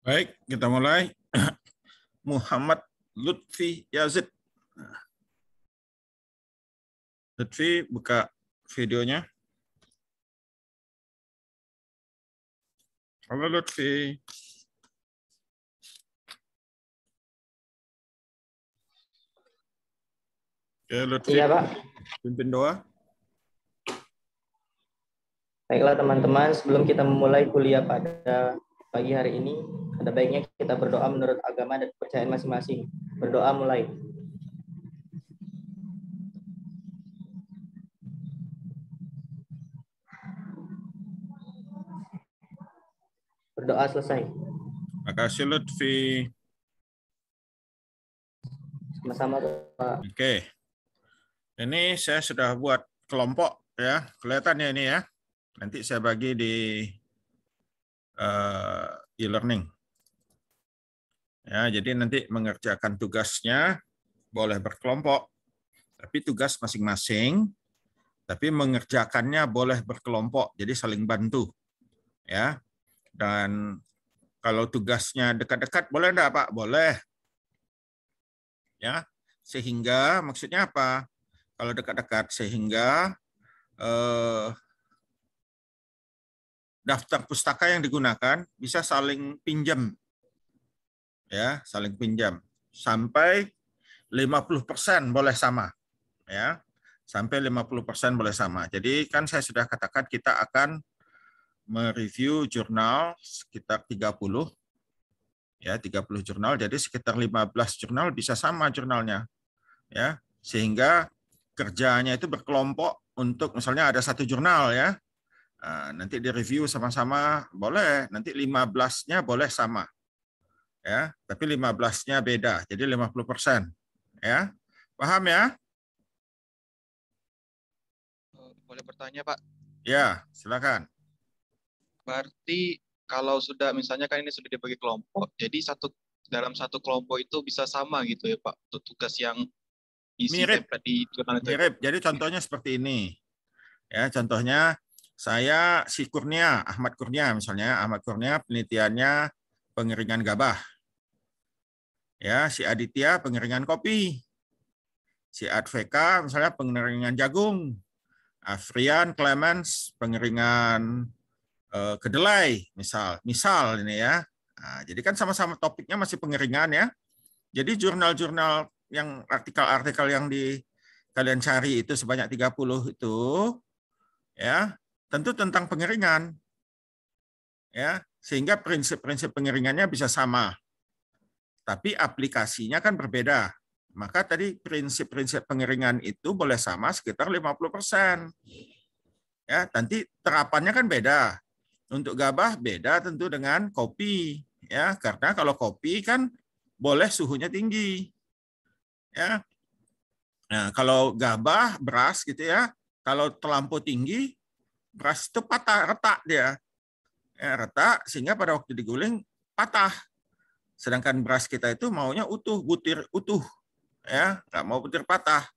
Baik, kita mulai. Muhammad Lutfi Yazid. Lutfi, buka videonya. Halo Lutfi. Ya, Lutfi. Iya, Pak. Pimpin doa. Baiklah teman-teman, sebelum kita memulai kuliah pada pagi hari ini, ada baiknya kita berdoa menurut agama dan kepercayaan masing-masing. Berdoa mulai. Berdoa selesai. Terima kasih Lutfi. Sama-sama Pak. Oke. Ini saya sudah buat kelompok ya. Kelihatan ya ini ya. Nanti saya bagi di Eh, e-learning. Ya, jadi nanti mengerjakan tugasnya boleh berkelompok, tapi tugas masing-masing, tapi mengerjakannya boleh berkelompok, jadi saling bantu. Ya. Dan kalau tugasnya dekat-dekat boleh enggak, Pak? Boleh. Ya. Sehingga maksudnya apa? Kalau dekat-dekat sehingga eh, daftar pustaka yang digunakan bisa saling pinjam. Ya, saling pinjam. Sampai 50% boleh sama. Ya. Sampai 50% boleh sama. Jadi kan saya sudah katakan kita akan mereview jurnal sekitar 30 ya 30 jurnal jadi sekitar 15 jurnal bisa sama jurnalnya ya sehingga kerjanya itu berkelompok untuk misalnya ada satu jurnal ya Ah, nanti di review sama-sama boleh, nanti 15-nya boleh sama. Ya, tapi 15-nya beda. Jadi 50%. Ya. Paham ya? Eh, boleh bertanya, Pak? Ya, silakan. Berarti kalau sudah misalnya kan ini sudah dibagi kelompok, jadi satu dalam satu kelompok itu bisa sama gitu ya, Pak, untuk tugas yang isi mirip di ya? Mirip. Jadi contohnya seperti ini. Ya, contohnya saya si Kurnia, Ahmad Kurnia misalnya, Ahmad Kurnia penelitiannya pengeringan gabah. Ya, si Aditya pengeringan kopi. Si Adveka misalnya pengeringan jagung. Afrian Clemens pengeringan eh, kedelai misal. Misal ini ya. Nah, jadi kan sama-sama topiknya masih pengeringan ya. Jadi jurnal-jurnal yang artikel-artikel yang di kalian cari itu sebanyak 30 itu ya tentu tentang pengeringan. Ya, sehingga prinsip-prinsip pengeringannya bisa sama. Tapi aplikasinya kan berbeda. Maka tadi prinsip-prinsip pengeringan itu boleh sama sekitar 50%. Ya, nanti terapannya kan beda. Untuk gabah beda tentu dengan kopi, ya, karena kalau kopi kan boleh suhunya tinggi. Ya. Nah, kalau gabah, beras gitu ya, kalau terlampau tinggi beras itu patah, retak dia. Ya, retak sehingga pada waktu diguling patah. Sedangkan beras kita itu maunya utuh, butir utuh. Ya, nggak mau butir patah.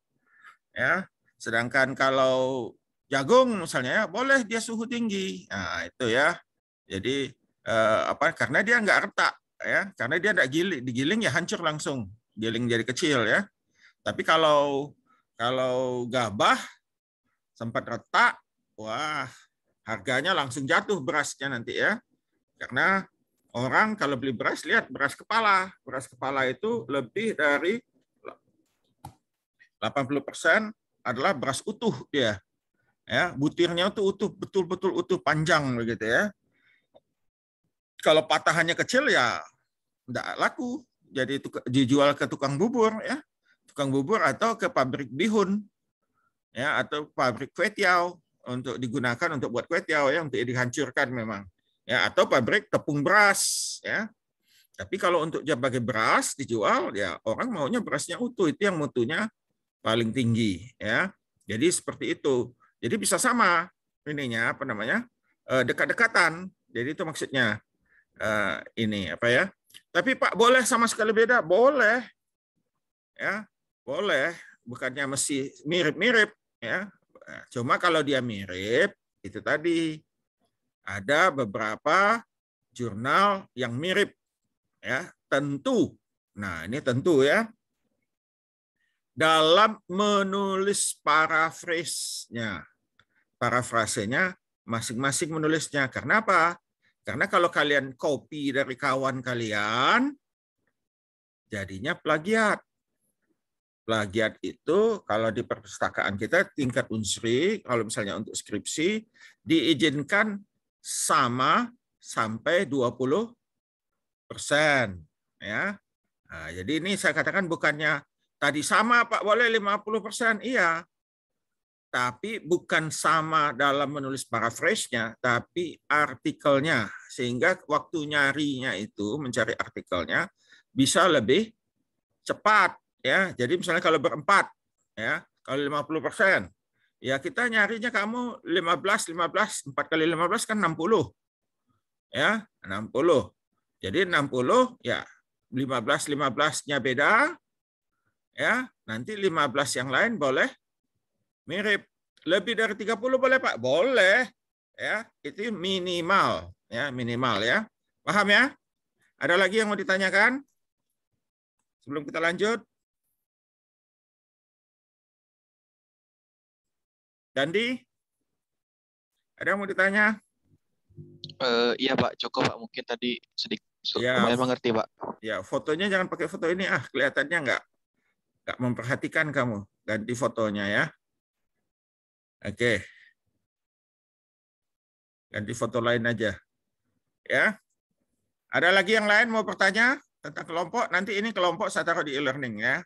Ya, sedangkan kalau jagung misalnya ya, boleh dia suhu tinggi. Nah, itu ya. Jadi eh, apa karena dia nggak retak ya, karena dia nggak giling, digiling ya hancur langsung, giling jadi kecil ya. Tapi kalau kalau gabah sempat retak wah harganya langsung jatuh berasnya nanti ya. Karena orang kalau beli beras lihat beras kepala. Beras kepala itu lebih dari 80% adalah beras utuh dia. Ya, butirnya itu utuh, betul-betul utuh panjang begitu ya. Kalau patahannya kecil ya tidak laku. Jadi dijual ke tukang bubur ya. Tukang bubur atau ke pabrik bihun. Ya, atau pabrik kue tiao untuk digunakan untuk buat kue tiaw ya, oh ya untuk dihancurkan memang ya atau pabrik tepung beras ya tapi kalau untuk sebagai beras dijual ya orang maunya berasnya utuh itu yang mutunya paling tinggi ya jadi seperti itu jadi bisa sama ininya apa namanya eh, dekat-dekatan jadi itu maksudnya eh, ini apa ya tapi Pak boleh sama sekali beda boleh ya boleh bukannya mesti mirip-mirip ya Nah, cuma kalau dia mirip, itu tadi ada beberapa jurnal yang mirip ya, tentu. Nah, ini tentu ya. Dalam menulis parafrasenya. Parafrasenya masing-masing menulisnya. Karena apa? Karena kalau kalian copy dari kawan kalian, jadinya plagiat plagiat itu kalau di perpustakaan kita tingkat unsri, kalau misalnya untuk skripsi, diizinkan sama sampai 20 persen. Ya. Nah, jadi ini saya katakan bukannya tadi sama Pak boleh 50 persen, iya. Tapi bukan sama dalam menulis paraphrase-nya, tapi artikelnya. Sehingga waktu nyarinya itu, mencari artikelnya, bisa lebih cepat ya jadi misalnya kalau berempat ya kalau 50 persen ya kita nyarinya kamu 15 15 4 kali 15 kan 60 ya 60 jadi 60 ya 15 15 nya beda ya nanti 15 yang lain boleh mirip lebih dari 30 boleh Pak boleh ya itu minimal ya minimal ya paham ya ada lagi yang mau ditanyakan sebelum kita lanjut Dandi, ada yang mau ditanya? Uh, iya Pak, cukup Pak. Mungkin tadi sedikit ya, lumayan mengerti Pak. Ya, fotonya jangan pakai foto ini ah, kelihatannya nggak nggak memperhatikan kamu. Ganti fotonya ya. Oke. Ganti foto lain aja. Ya. Ada lagi yang lain mau bertanya tentang kelompok? Nanti ini kelompok saya taruh di e-learning ya.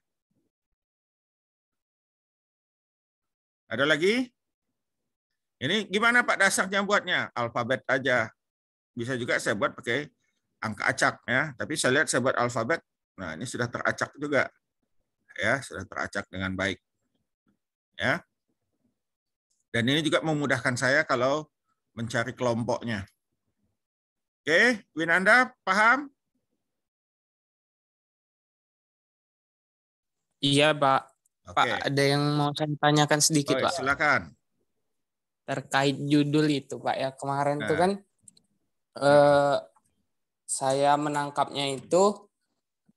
Ada lagi? Ini gimana Pak dasarnya buatnya? Alfabet aja. Bisa juga saya buat pakai angka acak ya, tapi saya lihat saya buat alfabet. Nah, ini sudah teracak juga. Ya, sudah teracak dengan baik. Ya. Dan ini juga memudahkan saya kalau mencari kelompoknya. Oke, Winanda paham? Iya, Pak. Oke. Pak, ada yang mau saya tanyakan sedikit, oh, Pak. Silakan terkait judul itu Pak ya kemarin nah. tuh kan eh, saya menangkapnya itu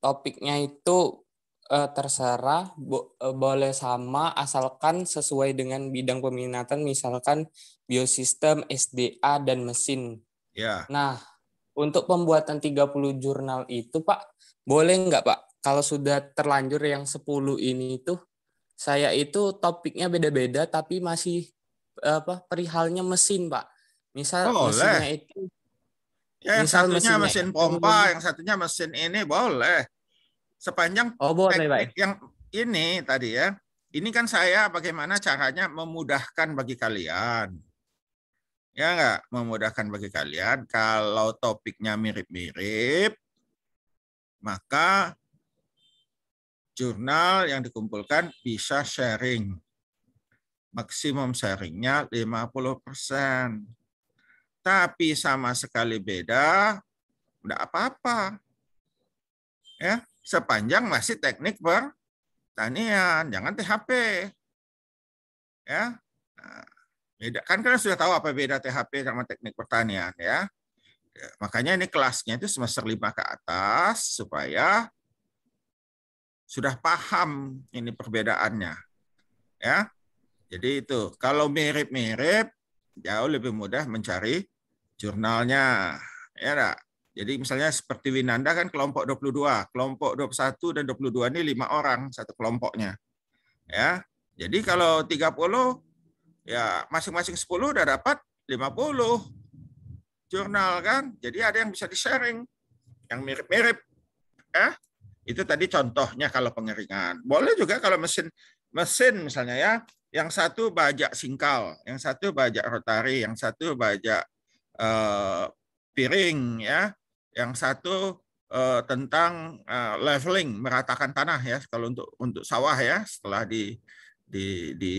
topiknya itu eh, terserah bo eh, boleh sama asalkan sesuai dengan bidang peminatan misalkan biosistem, SDA dan mesin. Ya. Nah, untuk pembuatan 30 jurnal itu Pak, boleh nggak Pak kalau sudah terlanjur yang 10 ini itu saya itu topiknya beda-beda tapi masih apa perihalnya mesin pak misal boleh. mesinnya itu ya, yang misal satunya mesin pompa itu. yang satunya mesin ini boleh sepanjang oh, boleh, teknik baik. yang ini tadi ya ini kan saya bagaimana caranya memudahkan bagi kalian ya nggak memudahkan bagi kalian kalau topiknya mirip-mirip maka jurnal yang dikumpulkan bisa sharing maksimum sharingnya 50%. Tapi sama sekali beda, enggak apa-apa. Ya, sepanjang masih teknik pertanian, jangan THP. Ya. Nah, beda kan kalian sudah tahu apa beda THP sama teknik pertanian ya. ya. Makanya ini kelasnya itu semester 5 ke atas supaya sudah paham ini perbedaannya. Ya, jadi itu, kalau mirip-mirip jauh lebih mudah mencari jurnalnya. Ya enggak? Jadi misalnya seperti Winanda kan kelompok 22, kelompok 21 dan 22 ini lima orang satu kelompoknya. Ya. Jadi kalau 30 ya masing-masing 10 udah dapat 50 jurnal kan. Jadi ada yang bisa di-sharing yang mirip-mirip. Ya. Itu tadi contohnya kalau pengeringan. Boleh juga kalau mesin mesin misalnya ya yang satu bajak singkal, yang satu bajak rotari, yang satu bajak eh, piring ya, yang satu eh, tentang eh, leveling meratakan tanah ya kalau untuk untuk sawah ya setelah di di di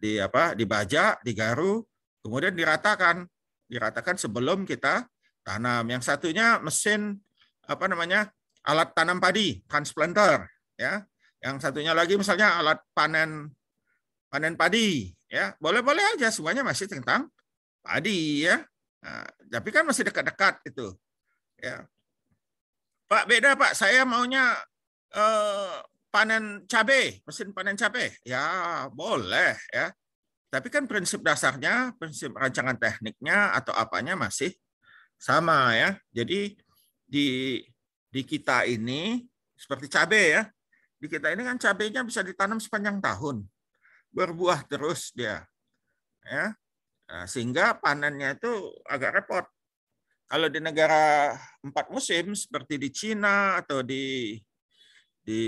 di apa dibajak, digaru, kemudian diratakan, diratakan sebelum kita tanam. Yang satunya mesin apa namanya? alat tanam padi, transplanter ya. Yang satunya lagi misalnya alat panen panen padi ya boleh-boleh aja semuanya masih tentang padi ya nah, tapi kan masih dekat-dekat itu ya pak beda pak saya maunya eh, panen cabai mesin panen cabai ya boleh ya tapi kan prinsip dasarnya prinsip rancangan tekniknya atau apanya masih sama ya jadi di di kita ini seperti cabai ya di kita ini kan cabainya bisa ditanam sepanjang tahun berbuah terus dia. Ya. Nah, sehingga panennya itu agak repot. Kalau di negara empat musim seperti di Cina atau di di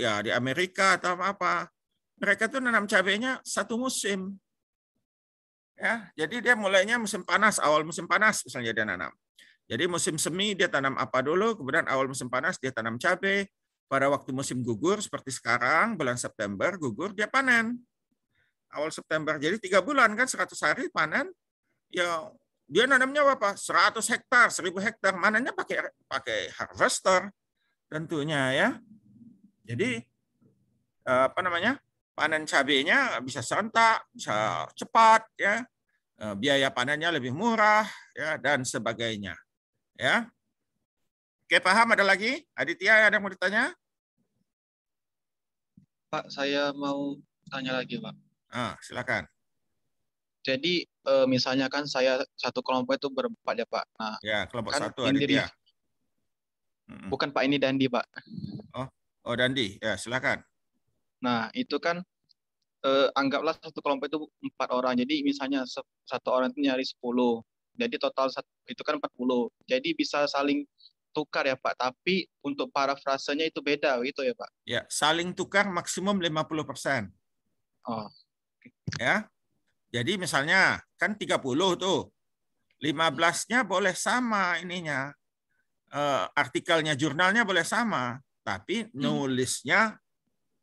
ya di Amerika atau apa, mereka tuh nanam cabenya satu musim. Ya, jadi dia mulainya musim panas, awal musim panas misalnya dia nanam. Jadi musim semi dia tanam apa dulu, kemudian awal musim panas dia tanam cabai, pada waktu musim gugur seperti sekarang, bulan September gugur, dia panen. Awal September. Jadi tiga bulan kan 100 hari panen. Ya dia nanamnya apa? 100 hektar, 1000 hektar. Mananya pakai pakai harvester tentunya ya. Jadi eh, apa namanya? panen cabenya bisa serentak, bisa cepat ya. Eh, biaya panennya lebih murah ya dan sebagainya. Ya. Oke, paham ada lagi? Aditya ada yang mau ditanya? Pak, saya mau tanya lagi, Pak. Ah, silakan. Jadi uh, misalnya kan saya satu kelompok itu berempat ya, Pak. Nah, ya, kelompok kan satu Aditya. Diri, bukan Pak ini Dandi, Pak. Oh, oh Dandi. Ya, silakan. Nah, itu kan eh, anggaplah satu kelompok itu empat orang. Jadi misalnya satu orang itu nyari sepuluh Jadi total satu, itu kan 40. Jadi bisa saling tukar ya Pak, tapi untuk parafrasenya itu beda gitu ya Pak. Ya, saling tukar maksimum 50%. Oh. Ya. Jadi misalnya kan 30 tuh. 15-nya boleh sama ininya. Uh, artikelnya jurnalnya boleh sama, tapi hmm. nulisnya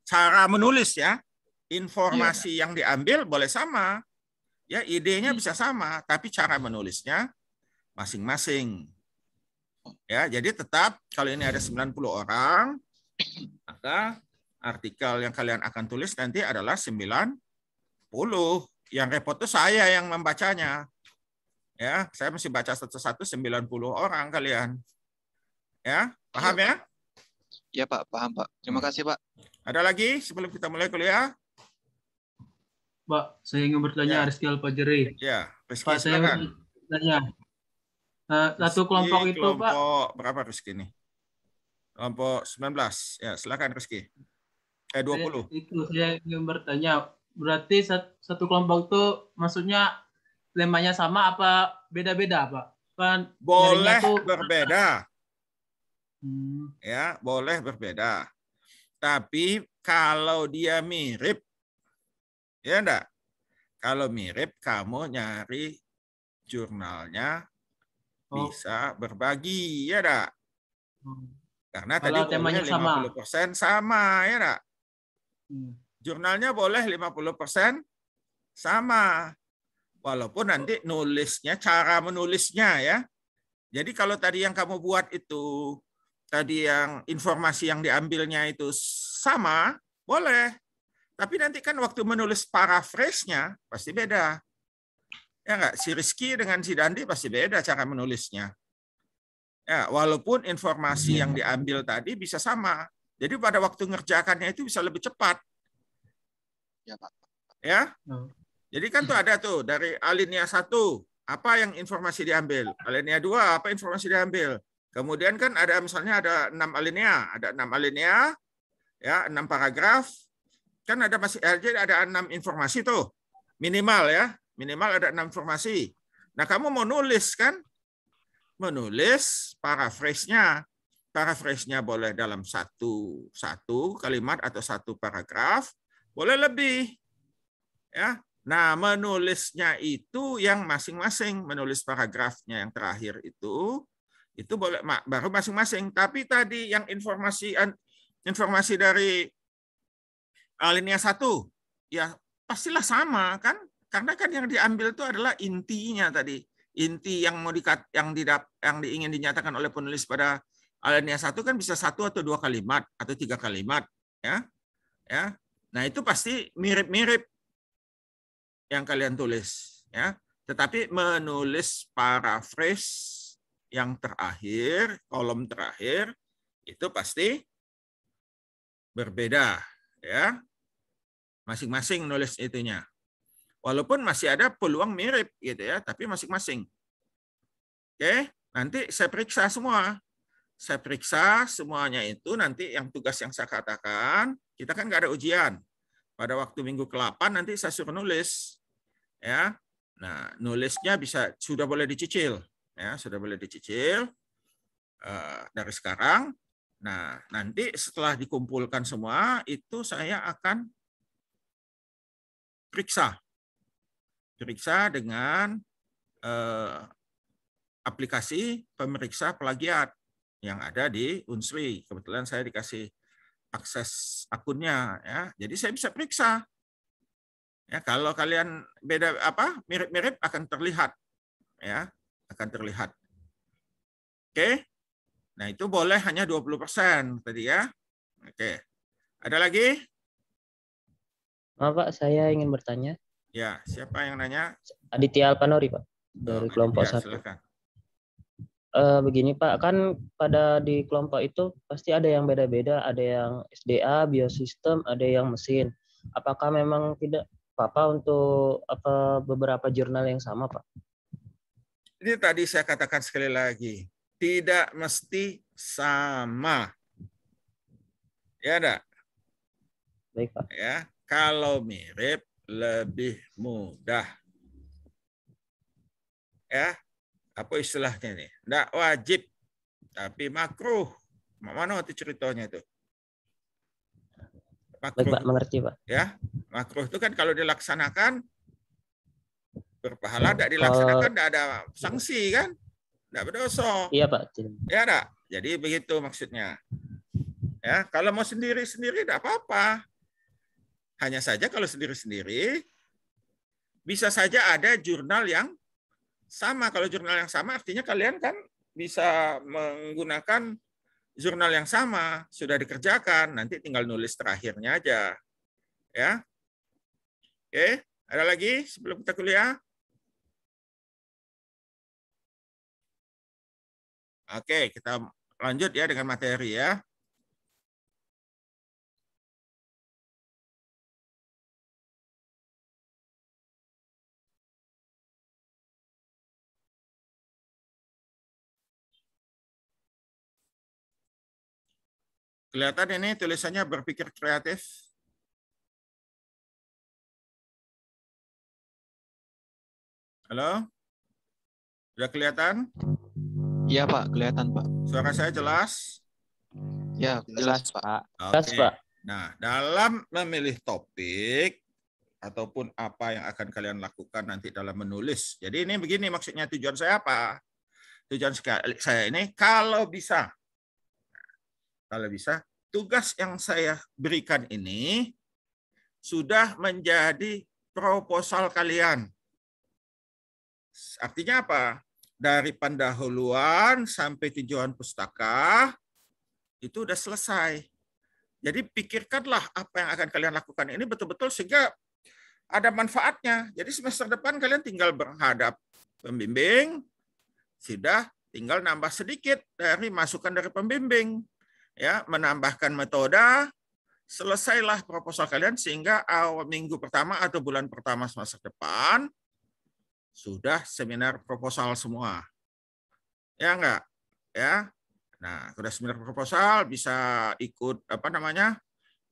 cara menulis ya, informasi ya. yang diambil boleh sama. Ya, idenya hmm. bisa sama, tapi cara menulisnya masing-masing. Ya, jadi tetap kalau ini ada 90 orang, maka artikel yang kalian akan tulis nanti adalah 90. Yang repot itu saya yang membacanya. Ya, saya mesti baca satu-satu 90 orang kalian. Ya, paham iya, ya? Ya, Pak, paham, Pak. Terima hmm. kasih, Pak. Ada lagi sebelum kita mulai kuliah? Pak, saya ingin bertanya ya. Ariskial Pajeri. Ya, Pak, silakan. saya bertanya Eh, satu kelompok itu Pak. berapa Rizky ini? Kelompok 19. Ya, silakan Rizky. Eh 20. Saya, itu saya ingin bertanya, berarti satu kelompok itu maksudnya lemahnya sama apa beda-beda Pak? Kan boleh itu... berbeda. Hmm. Ya, boleh berbeda. Tapi kalau dia mirip, ya enggak? Kalau mirip, kamu nyari jurnalnya Oh. bisa berbagi, ya dak? Hmm. Karena Kalau tadi temanya lima sama. persen sama, ya dak? Hmm. Jurnalnya boleh 50% persen sama. Walaupun nanti nulisnya, cara menulisnya ya. Jadi kalau tadi yang kamu buat itu, tadi yang informasi yang diambilnya itu sama, boleh. Tapi nanti kan waktu menulis paraphrase-nya pasti beda. Ya enggak? Si Rizky dengan si Dandi pasti beda cara menulisnya. Ya, walaupun informasi iya. yang diambil tadi bisa sama. Jadi pada waktu ngerjakannya itu bisa lebih cepat. Ya, Pak. Ya? Hmm. Jadi kan tuh ada tuh dari alinea satu apa yang informasi diambil, alinea dua apa informasi diambil. Kemudian kan ada misalnya ada enam alinea, ada enam alinea, ya enam paragraf, kan ada masih RJ eh, ada enam informasi tuh minimal ya Minimal ada enam formasi. Nah, kamu mau nulis kan? Menulis paraphrase-nya. Paraphrase-nya boleh dalam satu satu kalimat atau satu paragraf, boleh lebih. Ya. Nah, menulisnya itu yang masing-masing menulis paragrafnya yang terakhir itu itu boleh baru masing-masing. Tapi tadi yang informasi informasi dari alinea eh, satu ya pastilah sama kan karena kan yang diambil itu adalah intinya tadi inti yang mau dikat yang tidak yang diingin dinyatakan oleh penulis pada alinea satu kan bisa satu atau dua kalimat atau tiga kalimat ya ya nah itu pasti mirip-mirip yang kalian tulis ya tetapi menulis paraphrase yang terakhir kolom terakhir itu pasti berbeda ya masing-masing nulis itunya Walaupun masih ada peluang mirip gitu ya, tapi masing-masing. Oke, nanti saya periksa semua. Saya periksa semuanya itu nanti yang tugas yang saya katakan, kita kan nggak ada ujian. Pada waktu minggu ke-8 nanti saya suruh nulis. Ya. Nah, nulisnya bisa sudah boleh dicicil, ya, sudah boleh dicicil eh, dari sekarang. Nah, nanti setelah dikumpulkan semua itu saya akan periksa diperiksa dengan eh, aplikasi pemeriksa plagiat yang ada di Unsri. Kebetulan saya dikasih akses akunnya ya. Jadi saya bisa periksa. Ya, kalau kalian beda apa mirip-mirip akan terlihat ya, akan terlihat. Oke. Nah, itu boleh hanya 20% tadi ya. Oke. Ada lagi? Maaf Pak, saya ingin bertanya. Ya, siapa yang nanya? Aditya Alpanori, Pak. Dari oh, kelompok satu. Silakan. Uh, begini Pak, kan pada di kelompok itu pasti ada yang beda-beda, ada yang SDA, biosistem, ada yang mesin. Apakah memang tidak apa-apa untuk apa beberapa jurnal yang sama Pak? Ini tadi saya katakan sekali lagi, tidak mesti sama. Ya ada. Baik Pak. Ya, kalau mirip lebih mudah. Ya, apa istilahnya nih? Tidak wajib, tapi makruh. Mana itu ceritanya itu? Makruh. Baik, Pak, mengerti, Pak. Ya, makruh itu kan kalau dilaksanakan berpahala, tidak dilaksanakan tidak ada sanksi kan? Tidak berdosa. Iya, Pak. Ya, tidak? Jadi begitu maksudnya. Ya, kalau mau sendiri-sendiri tidak apa-apa. Hanya saja kalau sendiri-sendiri, bisa saja ada jurnal yang sama. Kalau jurnal yang sama artinya kalian kan bisa menggunakan jurnal yang sama, sudah dikerjakan, nanti tinggal nulis terakhirnya aja. Ya. Oke, ada lagi sebelum kita kuliah? Oke, kita lanjut ya dengan materi ya. Kelihatan ini tulisannya berpikir kreatif. Halo? Sudah kelihatan? Iya, Pak. Kelihatan, Pak. Suara saya jelas? Ya, jelas, Pak. Okay. Jelas, Pak. Nah, dalam memilih topik ataupun apa yang akan kalian lakukan nanti dalam menulis. Jadi ini begini maksudnya tujuan saya apa? Tujuan saya ini kalau bisa kalau bisa tugas yang saya berikan ini sudah menjadi proposal kalian. Artinya apa? Dari pendahuluan sampai tujuan pustaka itu sudah selesai. Jadi pikirkanlah apa yang akan kalian lakukan ini betul-betul sehingga ada manfaatnya. Jadi semester depan kalian tinggal berhadap pembimbing, sudah tinggal nambah sedikit dari masukan dari pembimbing ya menambahkan metode, selesailah proposal kalian sehingga awal minggu pertama atau bulan pertama semester depan sudah seminar proposal semua. Ya enggak? Ya. Nah, sudah seminar proposal bisa ikut apa namanya?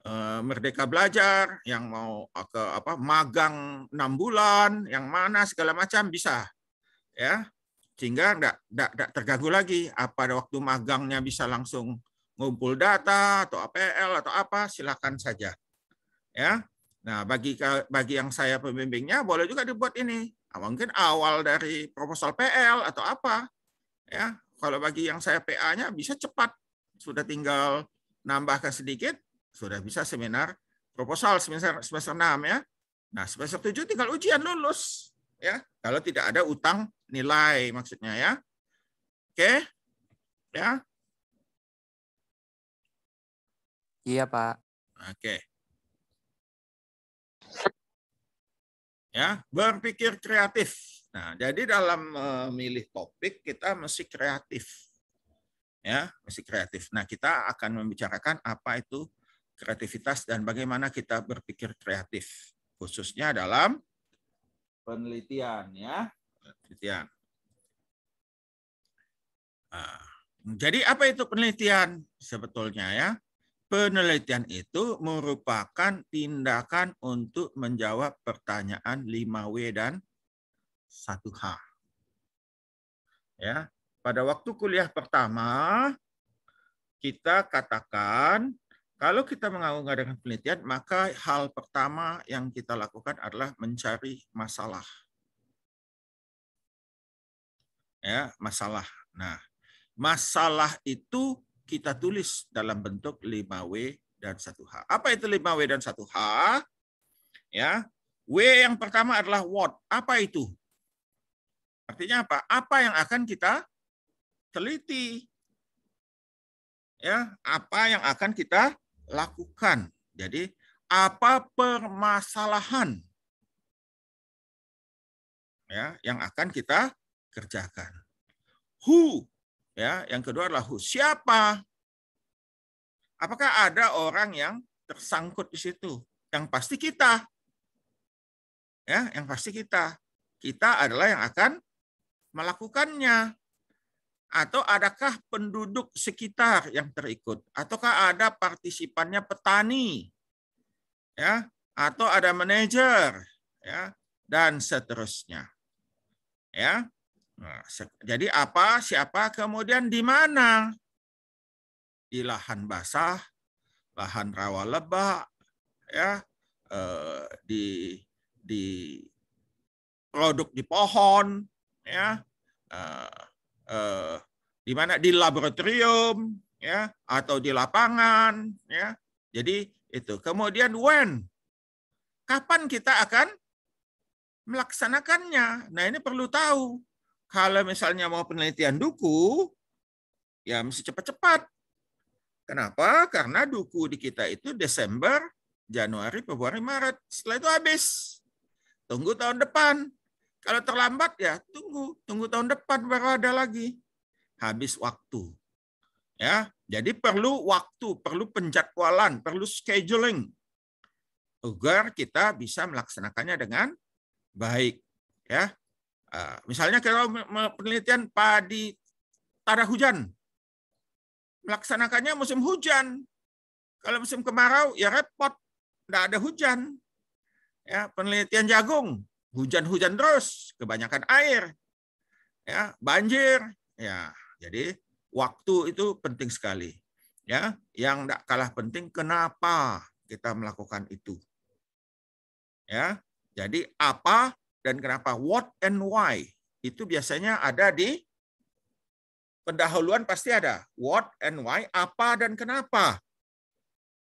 Eh, Merdeka Belajar, yang mau ke apa magang enam bulan, yang mana segala macam bisa, ya sehingga enggak, enggak, enggak terganggu lagi. Apa waktu magangnya bisa langsung ngumpul data atau APL atau apa, silahkan saja. Ya. Nah, bagi bagi yang saya pembimbingnya boleh juga dibuat ini. Nah, mungkin awal dari proposal PL atau apa. Ya, kalau bagi yang saya PA-nya bisa cepat. Sudah tinggal nambahkan sedikit, sudah bisa seminar proposal semester semester 6 ya. Nah, semester tujuh tinggal ujian lulus ya. Kalau tidak ada utang nilai maksudnya ya. Oke. Ya. Iya, Pak. Oke. Ya, berpikir kreatif. Nah, jadi dalam memilih topik kita mesti kreatif. Ya, mesti kreatif. Nah, kita akan membicarakan apa itu kreativitas dan bagaimana kita berpikir kreatif khususnya dalam penelitian ya, penelitian. Nah, jadi apa itu penelitian sebetulnya ya? penelitian itu merupakan tindakan untuk menjawab pertanyaan 5W dan 1H. Ya, pada waktu kuliah pertama kita katakan kalau kita mengadakan penelitian, maka hal pertama yang kita lakukan adalah mencari masalah. Ya, masalah. Nah, masalah itu kita tulis dalam bentuk 5W dan 1H. Apa itu 5W dan 1H? Ya. W yang pertama adalah what. Apa itu? Artinya apa? Apa yang akan kita teliti? Ya, apa yang akan kita lakukan? Jadi, apa permasalahan ya yang akan kita kerjakan? Who Ya, yang kedua adalah who. Siapa? Apakah ada orang yang tersangkut di situ? Yang pasti kita. Ya, yang pasti kita. Kita adalah yang akan melakukannya. Atau adakah penduduk sekitar yang terikut? Ataukah ada partisipannya petani? Ya, atau ada manajer, ya, dan seterusnya. Ya. Nah, jadi apa, siapa, kemudian di mana? Di lahan basah, lahan rawa lebah, ya, eh, di di produk di pohon, ya, eh, eh, di mana di laboratorium, ya, atau di lapangan, ya. Jadi itu. Kemudian when, kapan kita akan melaksanakannya? Nah ini perlu tahu kalau misalnya mau penelitian duku, ya mesti cepat-cepat. Kenapa? Karena duku di kita itu Desember, Januari, Februari, Maret. Setelah itu habis. Tunggu tahun depan. Kalau terlambat ya tunggu, tunggu tahun depan baru ada lagi. Habis waktu. Ya, jadi perlu waktu, perlu penjadwalan, perlu scheduling agar kita bisa melaksanakannya dengan baik, ya. Ah, misalnya kalau penelitian padi tanah hujan, melaksanakannya musim hujan. Kalau musim kemarau ya repot, tidak ada hujan. Ya, penelitian jagung, hujan-hujan terus, kebanyakan air, ya banjir, ya jadi waktu itu penting sekali. Ya, yang tidak kalah penting kenapa kita melakukan itu. Ya, jadi apa dan kenapa. What and why itu biasanya ada di pendahuluan pasti ada. What and why, apa dan kenapa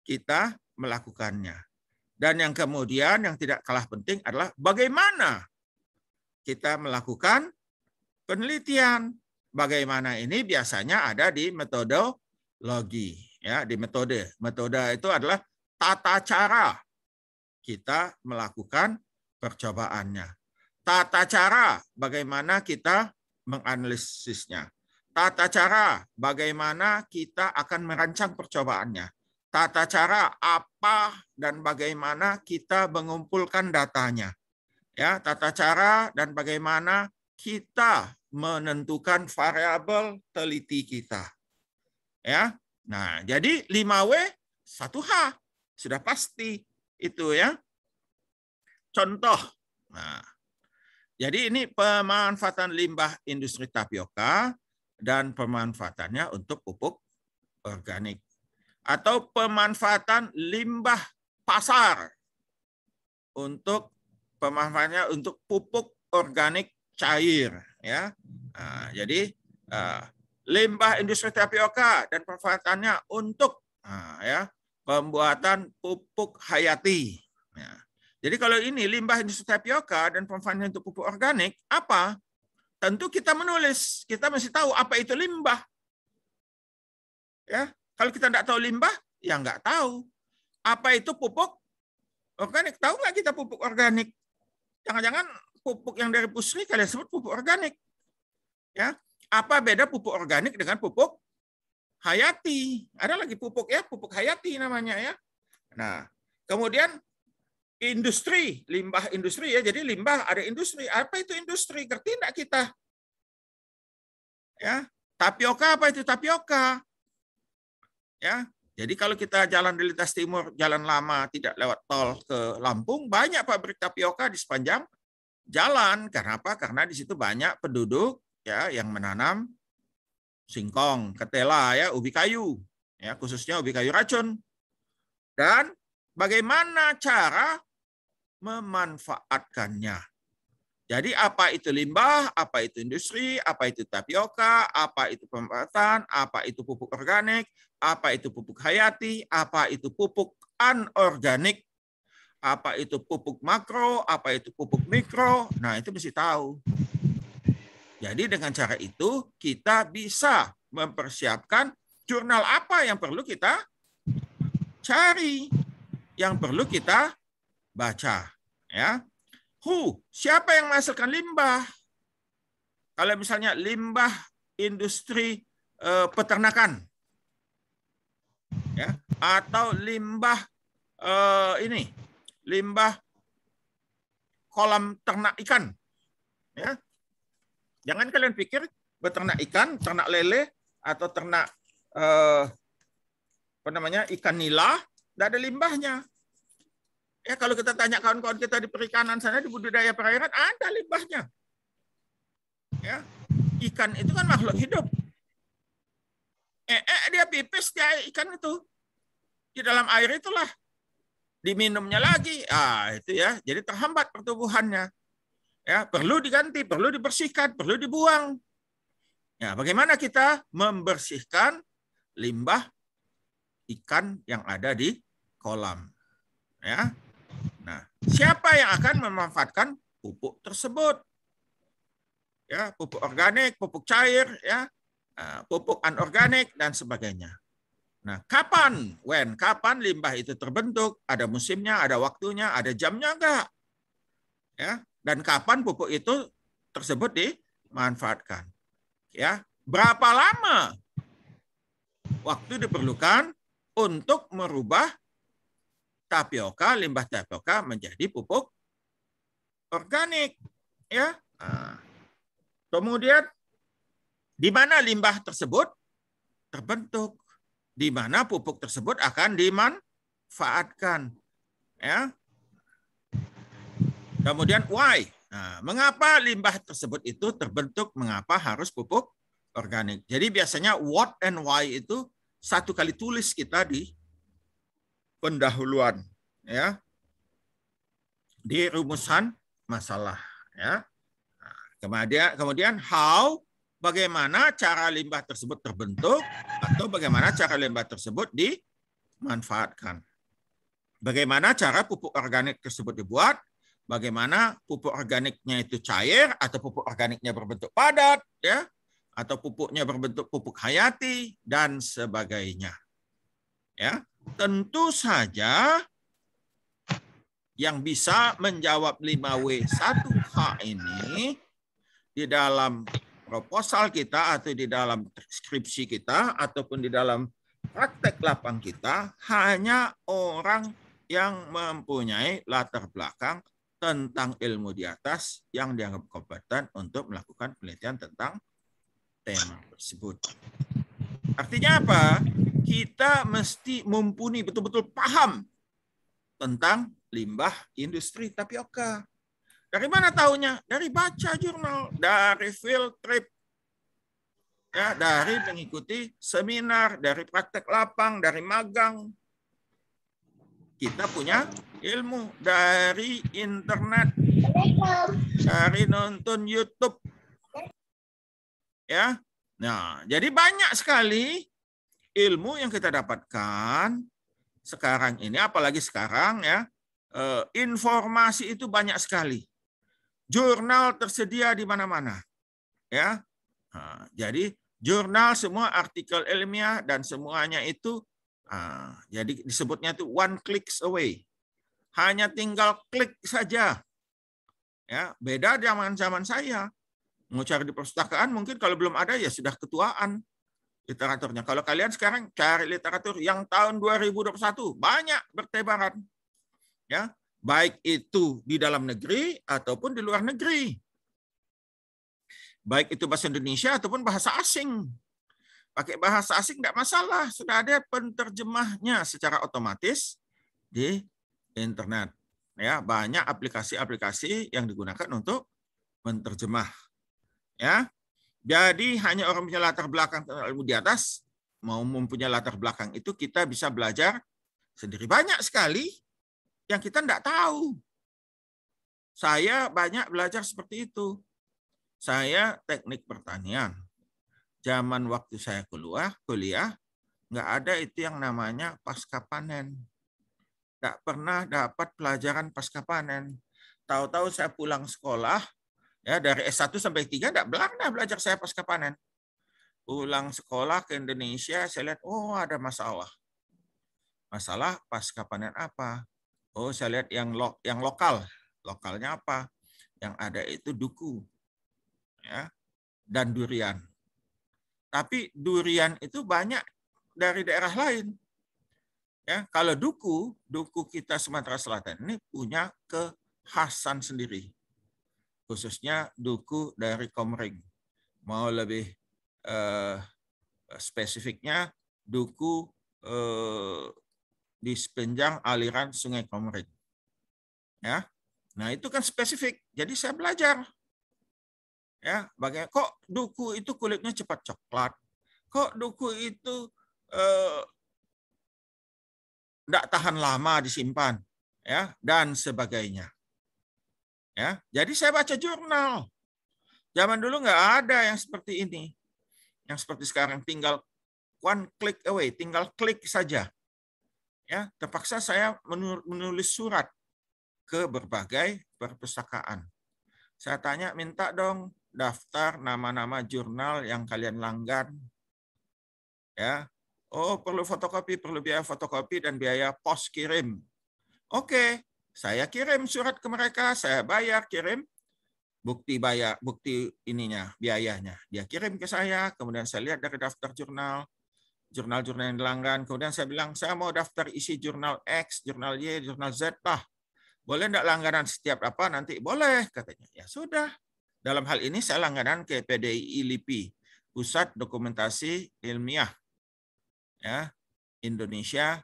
kita melakukannya. Dan yang kemudian yang tidak kalah penting adalah bagaimana kita melakukan penelitian. Bagaimana ini biasanya ada di metode logi ya, di metode. Metode itu adalah tata cara kita melakukan percobaannya. Tata cara bagaimana kita menganalisisnya. Tata cara bagaimana kita akan merancang percobaannya. Tata cara apa dan bagaimana kita mengumpulkan datanya. Ya, tata cara dan bagaimana kita menentukan variabel teliti kita. Ya. Nah, jadi 5W 1H sudah pasti itu ya. Contoh. Nah, jadi ini pemanfaatan limbah industri tapioka dan pemanfaatannya untuk pupuk organik atau pemanfaatan limbah pasar untuk pemanfaatannya untuk pupuk organik cair ya. Nah, jadi uh, limbah industri tapioka dan pemanfaatannya untuk nah, ya pembuatan pupuk hayati. Nah, jadi kalau ini limbah industri tapioka dan pemanfaatan untuk pupuk organik, apa? Tentu kita menulis, kita mesti tahu apa itu limbah. Ya, kalau kita tidak tahu limbah, ya nggak tahu. Apa itu pupuk organik? Tahu nggak kita pupuk organik? Jangan-jangan pupuk yang dari pusri kalian sebut pupuk organik. Ya, apa beda pupuk organik dengan pupuk hayati? Ada lagi pupuk ya, pupuk hayati namanya ya. Nah, kemudian industri, limbah industri ya. Jadi limbah ada industri. Apa itu industri? Ngerti tidak kita? Ya, tapioka apa itu tapioka? Ya. Jadi kalau kita jalan di lintas timur, jalan lama, tidak lewat tol ke Lampung, banyak pabrik tapioka di sepanjang jalan. Karena apa? Karena di situ banyak penduduk ya yang menanam singkong, ketela ya, ubi kayu, ya khususnya ubi kayu racun. Dan bagaimana cara memanfaatkannya. Jadi apa itu limbah, apa itu industri, apa itu tapioka, apa itu pembuatan, apa itu pupuk organik, apa itu pupuk hayati, apa itu pupuk anorganik, apa itu pupuk makro, apa itu pupuk mikro. Nah, itu mesti tahu. Jadi dengan cara itu kita bisa mempersiapkan jurnal apa yang perlu kita cari, yang perlu kita baca ya who siapa yang menghasilkan limbah kalau misalnya limbah industri eh, peternakan ya atau limbah eh, ini limbah kolam ternak ikan ya jangan kalian pikir beternak ikan ternak lele atau ternak eh, apa namanya ikan nila tidak ada limbahnya Ya kalau kita tanya kawan-kawan kita di perikanan sana di budidaya perairan ada limbahnya. Ya. Ikan itu kan makhluk hidup. Eh, eh dia pipis dia ikan itu. Di dalam air itulah. Diminumnya lagi. Ah, itu ya. Jadi terhambat pertumbuhannya. Ya, perlu diganti, perlu dibersihkan, perlu dibuang. Ya, bagaimana kita membersihkan limbah ikan yang ada di kolam? Ya, Nah, siapa yang akan memanfaatkan pupuk tersebut? Ya, pupuk organik, pupuk cair, ya, nah, pupuk anorganik dan sebagainya. Nah, kapan, when, kapan limbah itu terbentuk? Ada musimnya, ada waktunya, ada jamnya enggak? Ya, dan kapan pupuk itu tersebut dimanfaatkan? Ya, berapa lama waktu diperlukan untuk merubah tapioka, limbah tapioka menjadi pupuk organik, ya. Ah. Kemudian di mana limbah tersebut terbentuk, di mana pupuk tersebut akan dimanfaatkan, ya. Kemudian why? Nah, mengapa limbah tersebut itu terbentuk? Mengapa harus pupuk organik? Jadi biasanya what and why itu satu kali tulis kita di pendahuluan ya di rumusan masalah ya. kemudian kemudian how bagaimana cara limbah tersebut terbentuk atau bagaimana cara limbah tersebut dimanfaatkan. Bagaimana cara pupuk organik tersebut dibuat, bagaimana pupuk organiknya itu cair atau pupuk organiknya berbentuk padat ya atau pupuknya berbentuk pupuk hayati dan sebagainya. Ya tentu saja yang bisa menjawab 5W1H ini di dalam proposal kita atau di dalam skripsi kita ataupun di dalam praktek lapang kita hanya orang yang mempunyai latar belakang tentang ilmu di atas yang dianggap kompeten untuk melakukan penelitian tentang tema tersebut. Artinya apa? kita mesti mumpuni betul-betul paham tentang limbah industri tapioka. Dari mana tahunya? Dari baca jurnal, dari field trip, ya, dari mengikuti seminar, dari praktek lapang, dari magang. Kita punya ilmu dari internet, dari nonton YouTube, ya. Nah, jadi banyak sekali ilmu yang kita dapatkan sekarang ini, apalagi sekarang ya, eh, informasi itu banyak sekali. Jurnal tersedia di mana-mana. Ya. jadi jurnal semua artikel ilmiah dan semuanya itu jadi disebutnya itu one clicks away. Hanya tinggal klik saja. Ya, beda zaman zaman saya. Mau cari di perpustakaan mungkin kalau belum ada ya sudah ketuaan literaturnya. Kalau kalian sekarang cari literatur yang tahun 2021 banyak bertebaran. Ya, baik itu di dalam negeri ataupun di luar negeri. Baik itu bahasa Indonesia ataupun bahasa asing. Pakai bahasa asing tidak masalah, sudah ada penterjemahnya secara otomatis di internet. Ya, banyak aplikasi-aplikasi yang digunakan untuk menterjemah, Ya. Jadi hanya orang punya latar belakang ilmu di atas, mau mempunyai latar belakang itu kita bisa belajar sendiri. Banyak sekali yang kita tidak tahu. Saya banyak belajar seperti itu. Saya teknik pertanian. Zaman waktu saya keluar, kuliah, nggak ada itu yang namanya pasca panen. Nggak pernah dapat pelajaran pasca panen. Tahu-tahu saya pulang sekolah, Ya, dari S1 sampai s 3 enggak dah belajar saya pasca panen. Pulang sekolah ke Indonesia, saya lihat, oh ada masalah. Masalah pasca panen apa? Oh, saya lihat yang lo, yang lokal. Lokalnya apa? Yang ada itu duku. Ya, dan durian. Tapi durian itu banyak dari daerah lain. Ya, kalau duku, duku kita Sumatera Selatan ini punya kekhasan sendiri khususnya duku dari Komering, Mau lebih eh, spesifiknya duku eh, di sepanjang aliran Sungai Komering. Ya. Nah, itu kan spesifik. Jadi saya belajar. Ya, bagaimana kok duku itu kulitnya cepat coklat? Kok duku itu tidak eh, tahan lama disimpan? Ya, dan sebagainya. Ya, jadi saya baca jurnal. Zaman dulu nggak ada yang seperti ini. Yang seperti sekarang tinggal one click away, tinggal klik saja. Ya, terpaksa saya menulis surat ke berbagai perpustakaan. Saya tanya, minta dong daftar nama-nama jurnal yang kalian langgan. Ya. Oh, perlu fotokopi, perlu biaya fotokopi dan biaya pos kirim. Oke, saya kirim surat ke mereka, saya bayar, kirim bukti bayar, bukti ininya, biayanya. Dia kirim ke saya, kemudian saya lihat dari daftar jurnal, jurnal-jurnal yang dilanggan. Kemudian saya bilang, saya mau daftar isi jurnal X, jurnal Y, jurnal Z lah. Boleh enggak langganan setiap apa nanti? Boleh, katanya. Ya sudah. Dalam hal ini saya langganan ke PDI LIPI, Pusat Dokumentasi Ilmiah. Ya, Indonesia,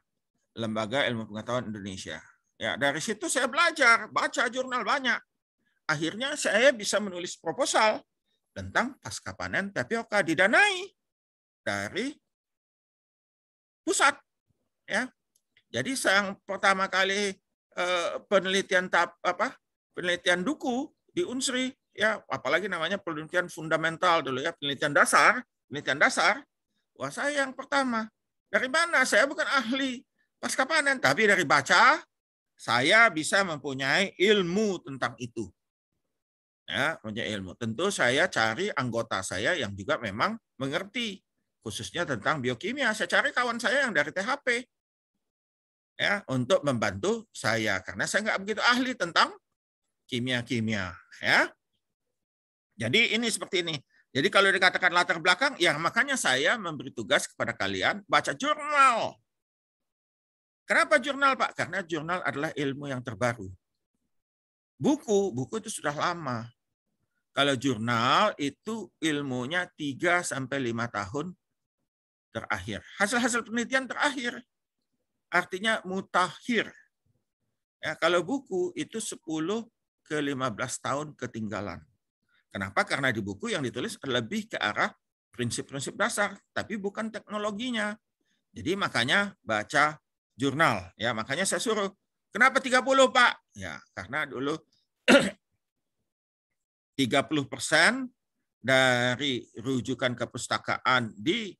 Lembaga Ilmu Pengetahuan Indonesia. Ya, dari situ saya belajar, baca jurnal banyak. Akhirnya saya bisa menulis proposal tentang pasca panen tapioka didanai dari pusat. Ya. Jadi yang pertama kali eh, penelitian tap, apa? penelitian duku di Unsri ya apalagi namanya penelitian fundamental dulu ya penelitian dasar penelitian dasar wah saya yang pertama dari mana saya bukan ahli pasca panen tapi dari baca saya bisa mempunyai ilmu tentang itu. Ya, punya ilmu. Tentu saya cari anggota saya yang juga memang mengerti khususnya tentang biokimia. Saya cari kawan saya yang dari THP ya untuk membantu saya karena saya nggak begitu ahli tentang kimia-kimia ya. Jadi ini seperti ini. Jadi kalau dikatakan latar belakang, ya makanya saya memberi tugas kepada kalian baca jurnal Kenapa jurnal, Pak? Karena jurnal adalah ilmu yang terbaru. Buku, buku itu sudah lama. Kalau jurnal itu ilmunya 3 sampai 5 tahun terakhir. Hasil-hasil penelitian terakhir. Artinya mutakhir. Ya, kalau buku itu 10 ke 15 tahun ketinggalan. Kenapa? Karena di buku yang ditulis lebih ke arah prinsip-prinsip dasar, tapi bukan teknologinya. Jadi makanya baca jurnal. Ya, makanya saya suruh, kenapa 30 Pak? Ya, karena dulu 30 persen dari rujukan kepustakaan di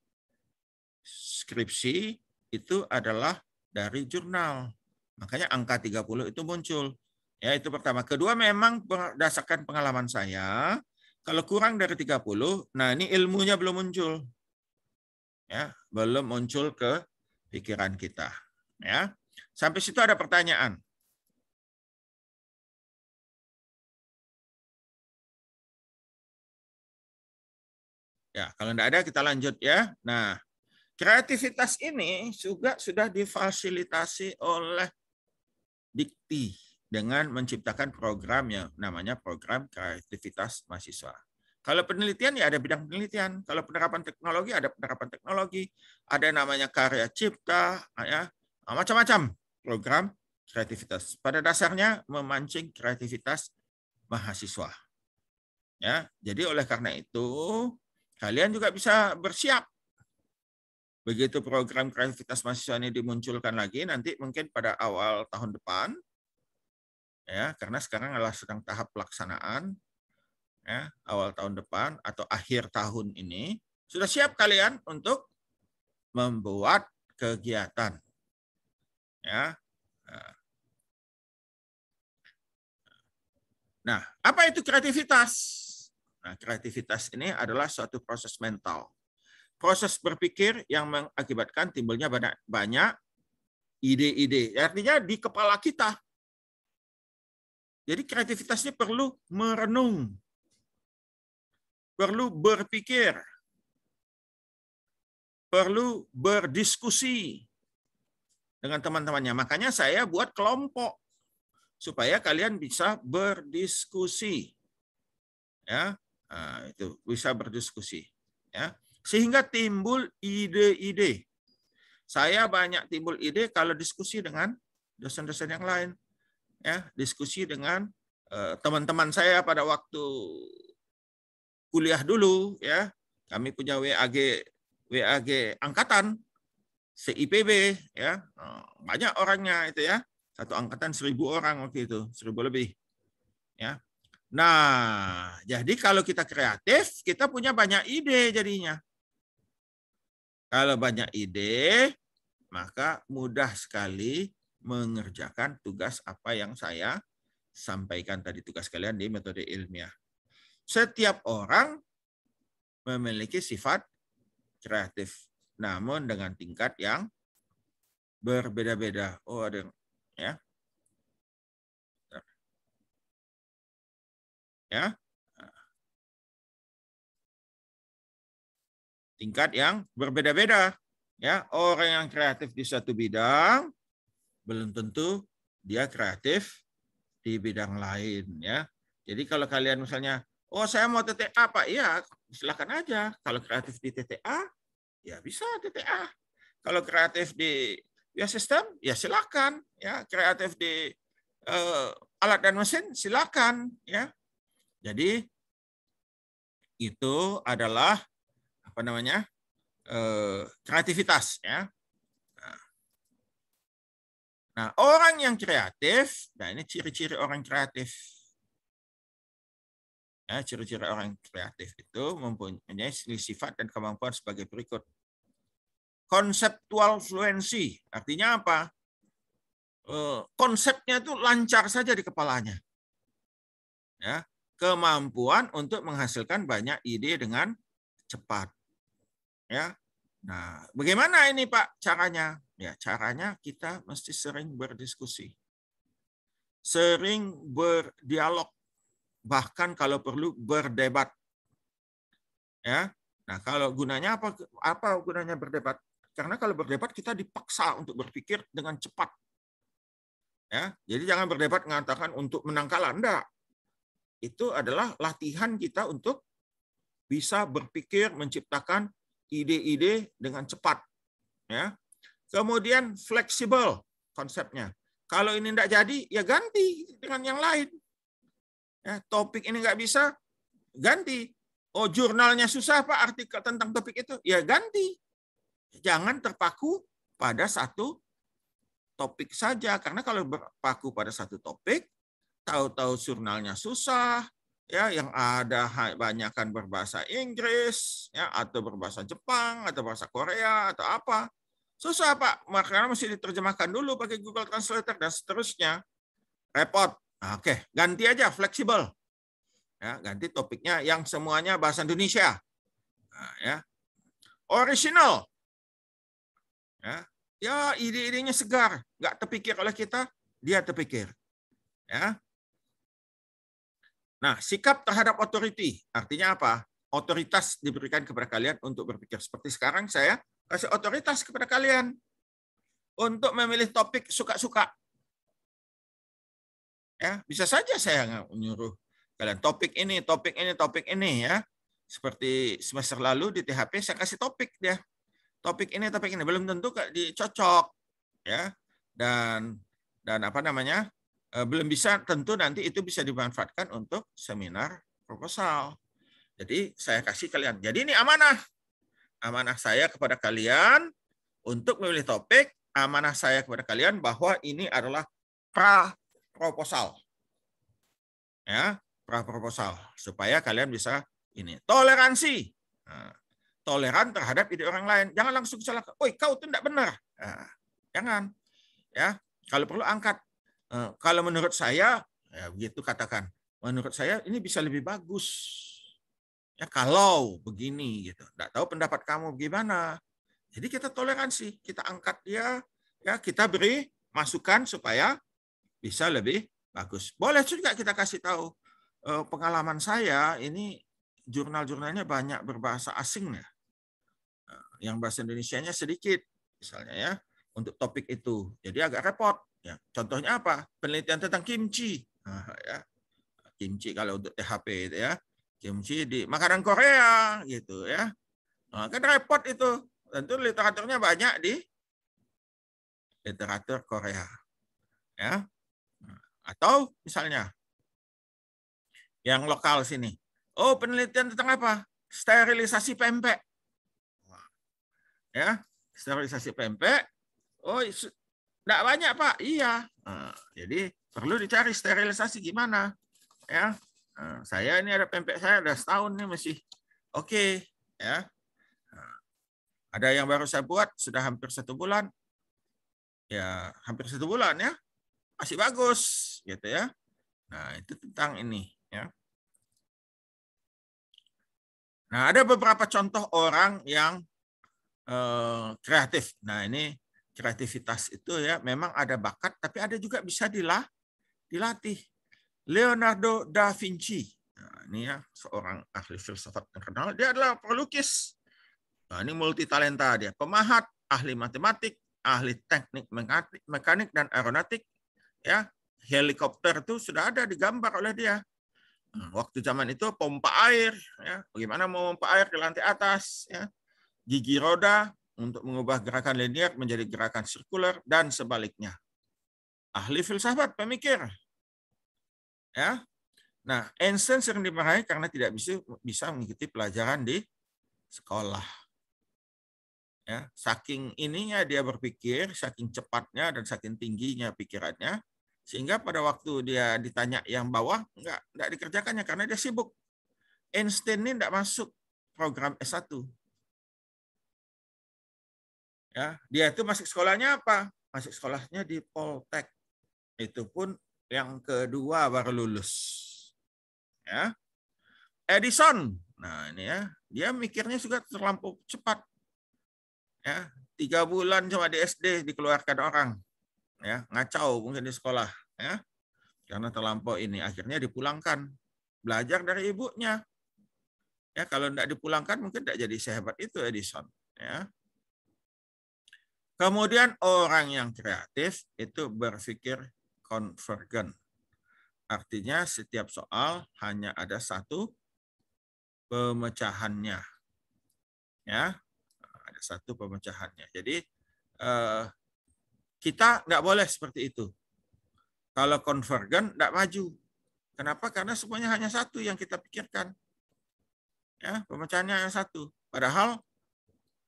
skripsi itu adalah dari jurnal. Makanya angka 30 itu muncul. Ya, itu pertama. Kedua memang berdasarkan pengalaman saya, kalau kurang dari 30, nah ini ilmunya belum muncul. Ya, belum muncul ke pikiran kita. Ya. Sampai situ ada pertanyaan. Ya, kalau tidak ada kita lanjut ya. Nah, kreativitas ini juga sudah difasilitasi oleh Dikti dengan menciptakan program yang namanya program kreativitas mahasiswa. Kalau penelitian ya ada bidang penelitian, kalau penerapan teknologi ada penerapan teknologi, ada namanya karya cipta, ya Nah, macam-macam program kreativitas. Pada dasarnya memancing kreativitas mahasiswa. Ya, jadi oleh karena itu kalian juga bisa bersiap. Begitu program kreativitas mahasiswa ini dimunculkan lagi nanti mungkin pada awal tahun depan ya, karena sekarang adalah sedang tahap pelaksanaan ya, awal tahun depan atau akhir tahun ini sudah siap kalian untuk membuat kegiatan Ya. Nah, apa itu kreativitas? Nah, kreativitas ini adalah suatu proses mental. Proses berpikir yang mengakibatkan timbulnya banyak, banyak ide-ide. Artinya di kepala kita. Jadi kreativitasnya perlu merenung. Perlu berpikir. Perlu berdiskusi dengan teman-temannya. Makanya saya buat kelompok supaya kalian bisa berdiskusi. Ya, nah, itu bisa berdiskusi. Ya, sehingga timbul ide-ide. Saya banyak timbul ide kalau diskusi dengan dosen-dosen yang lain. Ya, diskusi dengan eh, teman-teman saya pada waktu kuliah dulu ya. Kami punya WAG WAG angkatan CIPB ya oh, banyak orangnya itu ya satu angkatan seribu orang waktu itu seribu lebih ya nah jadi kalau kita kreatif kita punya banyak ide jadinya kalau banyak ide maka mudah sekali mengerjakan tugas apa yang saya sampaikan tadi tugas kalian di metode ilmiah setiap orang memiliki sifat kreatif namun dengan tingkat yang berbeda-beda. Oh, ada yang, ya. Ya. Tingkat yang berbeda-beda. Ya, orang yang kreatif di satu bidang belum tentu dia kreatif di bidang lain ya. Jadi kalau kalian misalnya, oh saya mau TTA Pak, iya silakan aja. Kalau kreatif di TTA, ya bisa TTA. Ah, kalau kreatif di ya sistem, ya silakan. Ya kreatif di uh, alat dan mesin, silakan. Ya, jadi itu adalah apa namanya uh, kreativitas ya. Nah. nah, orang yang kreatif, nah ini ciri-ciri orang kreatif. Nah, ciri-ciri orang kreatif itu mempunyai sifat dan kemampuan sebagai berikut. Konseptual fluensi, artinya apa? Eh, konsepnya itu lancar saja di kepalanya. Ya, kemampuan untuk menghasilkan banyak ide dengan cepat. Ya. Nah, bagaimana ini Pak caranya? Ya, caranya kita mesti sering berdiskusi. Sering berdialog bahkan kalau perlu berdebat. Ya. Nah, kalau gunanya apa apa gunanya berdebat? Karena kalau berdebat kita dipaksa untuk berpikir dengan cepat. Ya, jadi jangan berdebat mengatakan untuk menang kalah Anda. Itu adalah latihan kita untuk bisa berpikir menciptakan ide-ide dengan cepat. Ya. Kemudian fleksibel konsepnya. Kalau ini tidak jadi, ya ganti dengan yang lain. Ya, topik ini nggak bisa, ganti. Oh jurnalnya susah pak artikel tentang topik itu, ya ganti. Jangan terpaku pada satu topik saja, karena kalau berpaku pada satu topik, tahu-tahu jurnalnya susah, ya yang ada banyak kan berbahasa Inggris, ya atau berbahasa Jepang atau bahasa Korea atau apa, susah pak, makanya mesti diterjemahkan dulu pakai Google Translator dan seterusnya, repot oke, ganti aja fleksibel. Ya, ganti topiknya yang semuanya bahasa Indonesia. Nah, ya. Original. Ya, ya ide-idenya segar, nggak terpikir oleh kita, dia terpikir. Ya. Nah, sikap terhadap authority artinya apa? Otoritas diberikan kepada kalian untuk berpikir seperti sekarang saya kasih otoritas kepada kalian untuk memilih topik suka-suka. Ya, bisa saja saya menyuruh kalian topik ini, topik ini, topik ini ya. Seperti semester lalu di THP saya kasih topik ya. Topik ini, topik ini belum tentu dicocok ya. Dan dan apa namanya? E, belum bisa tentu nanti itu bisa dimanfaatkan untuk seminar proposal. Jadi saya kasih kalian. Jadi ini amanah. Amanah saya kepada kalian untuk memilih topik, amanah saya kepada kalian bahwa ini adalah pra proposal. Ya, pra proposal supaya kalian bisa ini. Toleransi. Nah, toleran terhadap ide orang lain. Jangan langsung salah. Oi, kau itu tidak benar. Nah, jangan. Ya, kalau perlu angkat. Eh, kalau menurut saya, ya begitu katakan. Menurut saya ini bisa lebih bagus. Ya kalau begini gitu. Tidak tahu pendapat kamu gimana. Jadi kita toleransi, kita angkat dia, ya kita beri masukan supaya bisa lebih bagus. Boleh juga kita kasih tahu eh, pengalaman saya ini jurnal-jurnalnya banyak berbahasa asing ya. Eh, yang bahasa Indonesianya sedikit misalnya ya untuk topik itu. Jadi agak repot ya. Contohnya apa? Penelitian tentang kimchi. Nah, ya. Kimchi kalau untuk THP itu ya. Kimchi di makanan Korea gitu ya. Nah, kan repot itu. Tentu literaturnya banyak di literatur Korea. Ya. Atau misalnya yang lokal sini. Oh, penelitian tentang apa? Sterilisasi pempek. Ya, sterilisasi pempek. Oh, tidak banyak, Pak. Iya. Nah, jadi perlu dicari sterilisasi gimana. Ya. Nah, saya ini ada pempek saya ada setahun nih masih oke, okay. ya. Nah, ada yang baru saya buat sudah hampir satu bulan. Ya, hampir satu bulan ya. Masih bagus gitu ya. Nah, itu tentang ini ya. Nah, ada beberapa contoh orang yang eh, kreatif. Nah, ini kreativitas itu ya memang ada bakat, tapi ada juga bisa dilah, dilatih. Leonardo da Vinci, nah, ini ya seorang ahli filsafat terkenal. Dia adalah pelukis. Nah, ini multi talenta dia, pemahat, ahli matematik, ahli teknik mekanik, dan aeronautik, ya helikopter itu sudah ada digambar oleh dia. Hmm, waktu zaman itu pompa air, ya, bagaimana mau pompa air ke lantai atas, ya, gigi roda untuk mengubah gerakan linear menjadi gerakan sirkuler dan sebaliknya. Ahli filsafat pemikir, ya. Nah, Einstein sering dimarahi karena tidak bisa bisa mengikuti pelajaran di sekolah. Ya, saking ininya dia berpikir, saking cepatnya dan saking tingginya pikirannya, sehingga pada waktu dia ditanya yang bawah, enggak, enggak dikerjakannya karena dia sibuk. Einstein ini enggak masuk program S1. Ya, dia itu masuk sekolahnya apa? Masuk sekolahnya di Poltek. Itu pun yang kedua baru lulus. Ya. Edison. Nah, ini ya, dia mikirnya juga terlampau cepat. Ya, tiga bulan cuma di SD dikeluarkan orang ya ngacau mungkin di sekolah ya karena terlampau ini akhirnya dipulangkan belajar dari ibunya ya kalau tidak dipulangkan mungkin tidak jadi sehebat itu Edison ya kemudian orang yang kreatif itu berpikir konvergen artinya setiap soal hanya ada satu pemecahannya ya ada satu pemecahannya jadi eh, kita nggak boleh seperti itu. Kalau konvergen nggak maju. Kenapa? Karena semuanya hanya satu yang kita pikirkan. Ya, pemecahannya hanya satu. Padahal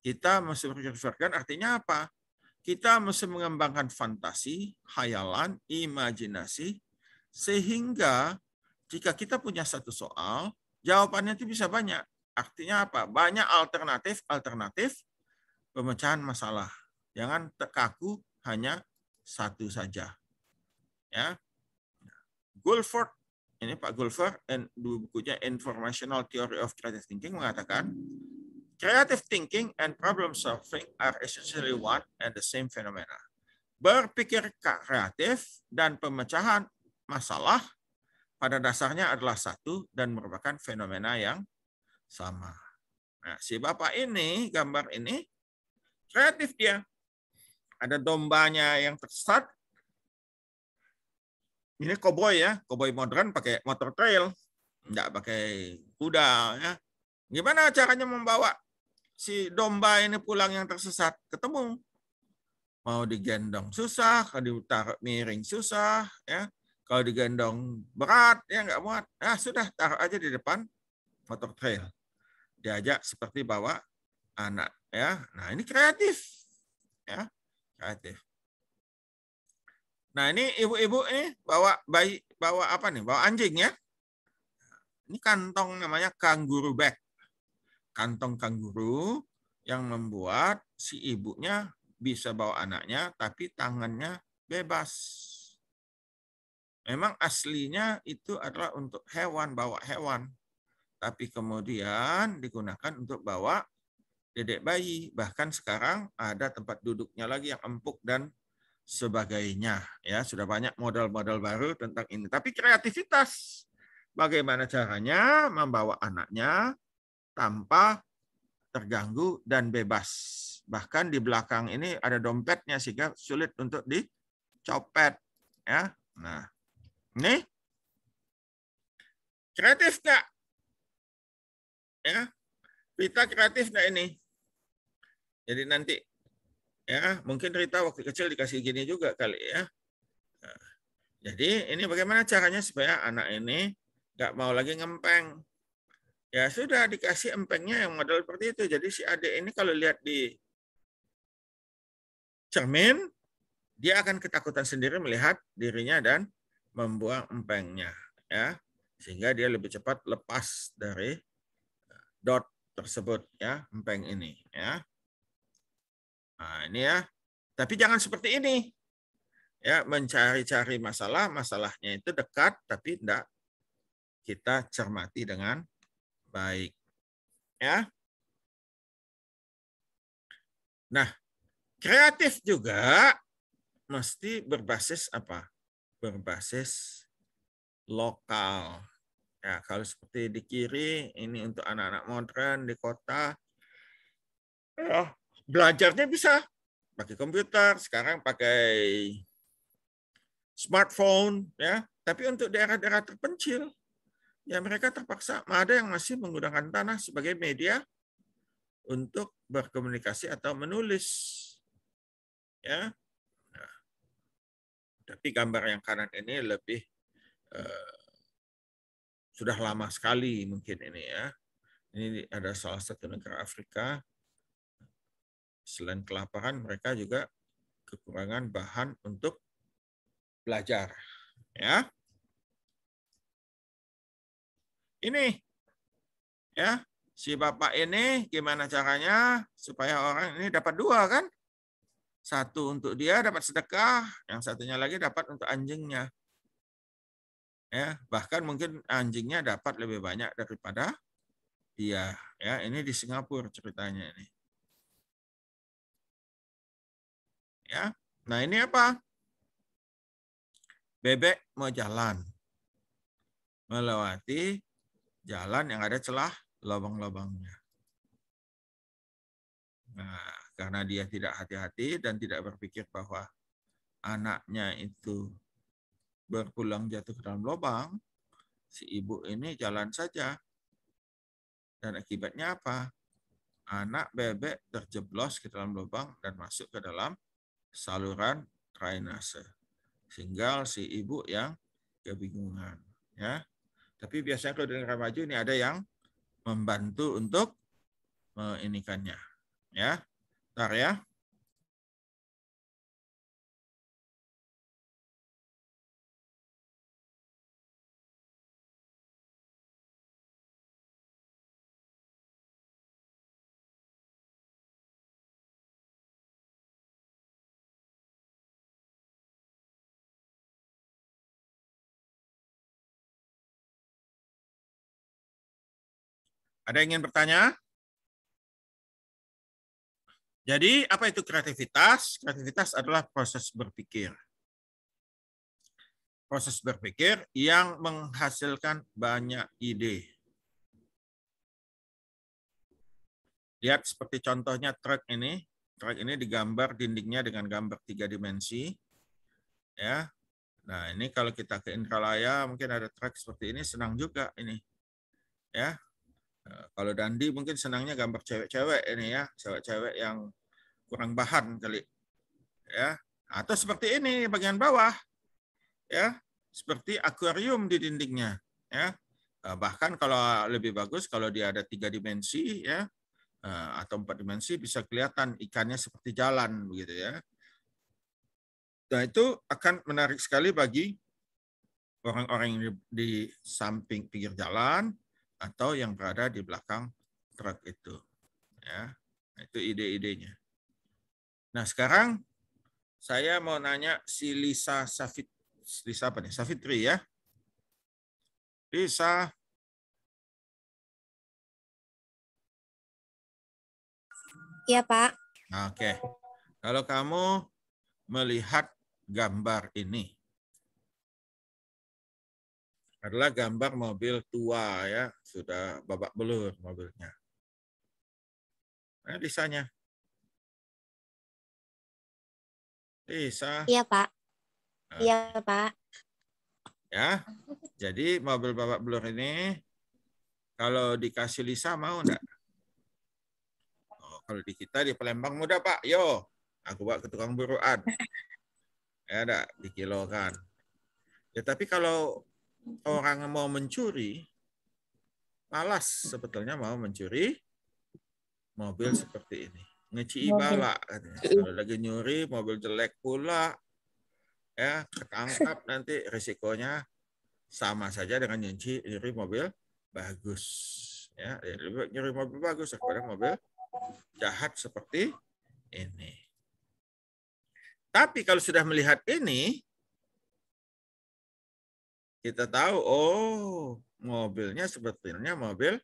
kita mesti konvergen artinya apa? Kita mesti mengembangkan fantasi, khayalan, imajinasi, sehingga jika kita punya satu soal, jawabannya itu bisa banyak. Artinya apa? Banyak alternatif-alternatif pemecahan masalah. Jangan terkaku hanya satu saja. Ya. Goldford, ini Pak Goldford, dan bukunya Informational Theory of Creative Thinking mengatakan, creative thinking and problem solving are essentially one and the same phenomena. Berpikir kreatif dan pemecahan masalah pada dasarnya adalah satu dan merupakan fenomena yang sama. Nah, si bapak ini, gambar ini, kreatif dia. Ada dombanya yang tersesat. Ini koboi ya, koboi modern pakai motor trail, nggak pakai kuda ya. Gimana caranya membawa si domba ini pulang yang tersesat? Ketemu mau digendong susah, kalau ditaruh miring susah, ya kalau digendong berat ya nggak muat. Nah sudah taruh aja di depan motor trail. Diajak seperti bawa anak ya. Nah ini kreatif ya. Kreatif. Nah, nah ini ibu-ibu ini bawa bayi bawa apa nih? Bawa anjing ya? Ini kantong namanya kangguru bag. Kantong kangguru yang membuat si ibunya bisa bawa anaknya tapi tangannya bebas. Memang aslinya itu adalah untuk hewan, bawa hewan. Tapi kemudian digunakan untuk bawa dedek bayi, bahkan sekarang ada tempat duduknya lagi yang empuk dan sebagainya. Ya, sudah banyak model-model baru tentang ini. Tapi kreativitas, bagaimana caranya membawa anaknya tanpa terganggu dan bebas. Bahkan di belakang ini ada dompetnya sehingga sulit untuk dicopet. Ya, nah, ini kreatif nggak? Ya, kita kreatif nggak ini? Jadi nanti ya mungkin Rita waktu kecil dikasih gini juga kali ya. Nah, jadi ini bagaimana caranya supaya anak ini nggak mau lagi ngempeng. Ya sudah dikasih empengnya yang model seperti itu. Jadi si adik ini kalau lihat di cermin, dia akan ketakutan sendiri melihat dirinya dan membuang empengnya. ya Sehingga dia lebih cepat lepas dari eh, dot tersebut, ya empeng ini. ya Nah, ini ya. Tapi jangan seperti ini. Ya, mencari-cari masalah, masalahnya itu dekat tapi tidak kita cermati dengan baik. Ya. Nah, kreatif juga mesti berbasis apa? Berbasis lokal. Ya, kalau seperti di kiri ini untuk anak-anak modern di kota. Ya, belajarnya bisa pakai komputer, sekarang pakai smartphone ya, tapi untuk daerah-daerah terpencil ya mereka terpaksa ada yang masih menggunakan tanah sebagai media untuk berkomunikasi atau menulis. Ya. Nah, tapi gambar yang kanan ini lebih eh, sudah lama sekali mungkin ini ya. Ini ada salah satu negara Afrika selain kelaparan mereka juga kekurangan bahan untuk belajar ya ini ya si bapak ini gimana caranya supaya orang ini dapat dua kan satu untuk dia dapat sedekah yang satunya lagi dapat untuk anjingnya ya bahkan mungkin anjingnya dapat lebih banyak daripada dia ya ini di Singapura ceritanya ini ya. Nah, ini apa? Bebek mau jalan. Melewati jalan yang ada celah lubang-lubangnya. Nah, karena dia tidak hati-hati dan tidak berpikir bahwa anaknya itu berpulang jatuh ke dalam lubang, si ibu ini jalan saja. Dan akibatnya apa? Anak bebek terjeblos ke dalam lubang dan masuk ke dalam saluran drainase. Sehingga si ibu yang kebingungan. Ya. Tapi biasanya kalau dengan remaja ini ada yang membantu untuk menginikannya. Eh, ya, ntar ya. Ada yang ingin bertanya? Jadi apa itu kreativitas? Kreativitas adalah proses berpikir. Proses berpikir yang menghasilkan banyak ide. Lihat seperti contohnya truk ini. Truk ini digambar dindingnya dengan gambar tiga dimensi. Ya. Nah, ini kalau kita ke Indralaya mungkin ada truk seperti ini senang juga ini. Ya, Nah, kalau Dandi mungkin senangnya gambar cewek-cewek ini ya, cewek-cewek yang kurang bahan kali. Ya, atau seperti ini bagian bawah. Ya, seperti akuarium di dindingnya, ya. Eh, bahkan kalau lebih bagus kalau dia ada tiga dimensi ya eh, atau empat dimensi bisa kelihatan ikannya seperti jalan begitu ya. Nah itu akan menarik sekali bagi orang-orang di samping pinggir jalan atau yang berada di belakang truk itu. Ya, nah, itu ide-idenya. Nah, sekarang saya mau nanya si Lisa Safit Lisa apa nih? Safitri ya. Lisa. Iya, Pak. Oke. Kalau kamu melihat gambar ini, adalah gambar mobil tua ya, sudah babak belur mobilnya. Nah, Lisanya Lisa Iya, Pak. Nah. Iya, Pak. Ya. Jadi mobil babak belur ini kalau dikasih Lisa mau enggak? Oh, kalau di kita di Palembang mudah, Pak. Yo, aku bawa ke tukang buruan. Ya enggak dikilokan. Ya tapi kalau orang mau mencuri malas sebetulnya mau mencuri mobil seperti ini. Ngeci ibala Kalau lagi nyuri mobil jelek pula ya ketangkap nanti risikonya sama saja dengan nyuci nyuri mobil bagus ya nyuri mobil bagus daripada mobil jahat seperti ini. Tapi kalau sudah melihat ini, kita tahu oh mobilnya sebetulnya mobil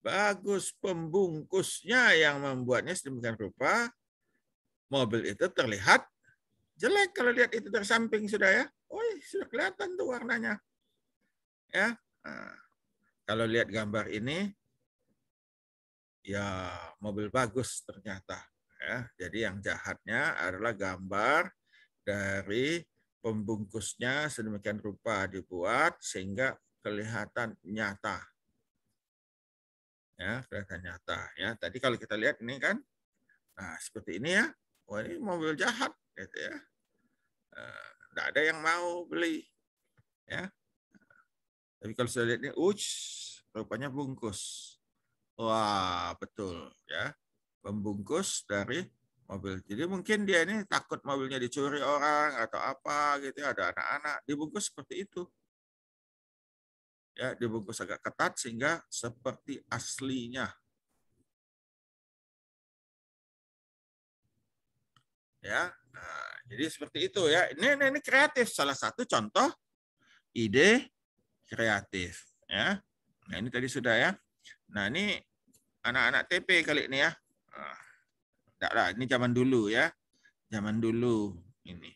bagus pembungkusnya yang membuatnya sedemikian rupa mobil itu terlihat jelek kalau lihat itu dari samping sudah ya. Oh sudah kelihatan tuh warnanya. Ya. Nah, kalau lihat gambar ini ya mobil bagus ternyata ya. Jadi yang jahatnya adalah gambar dari pembungkusnya sedemikian rupa dibuat sehingga kelihatan nyata. Ya, kelihatan nyata ya. Tadi kalau kita lihat ini kan nah seperti ini ya. Wah, ini mobil jahat gitu ya. Tidak eh, ada yang mau beli. Ya. Tapi kalau sudah lihat ini, uj, rupanya bungkus. Wah, betul ya. Pembungkus dari mobil. Jadi mungkin dia ini takut mobilnya dicuri orang atau apa gitu, ya, ada anak-anak, dibungkus seperti itu. Ya, dibungkus agak ketat sehingga seperti aslinya. Ya. Nah, jadi seperti itu ya. Ini, ini ini kreatif salah satu contoh ide kreatif ya. Nah, ini tadi sudah ya. Nah, ini anak-anak TP kali ini ya. Tidak lah, ini zaman dulu ya. Zaman dulu ini.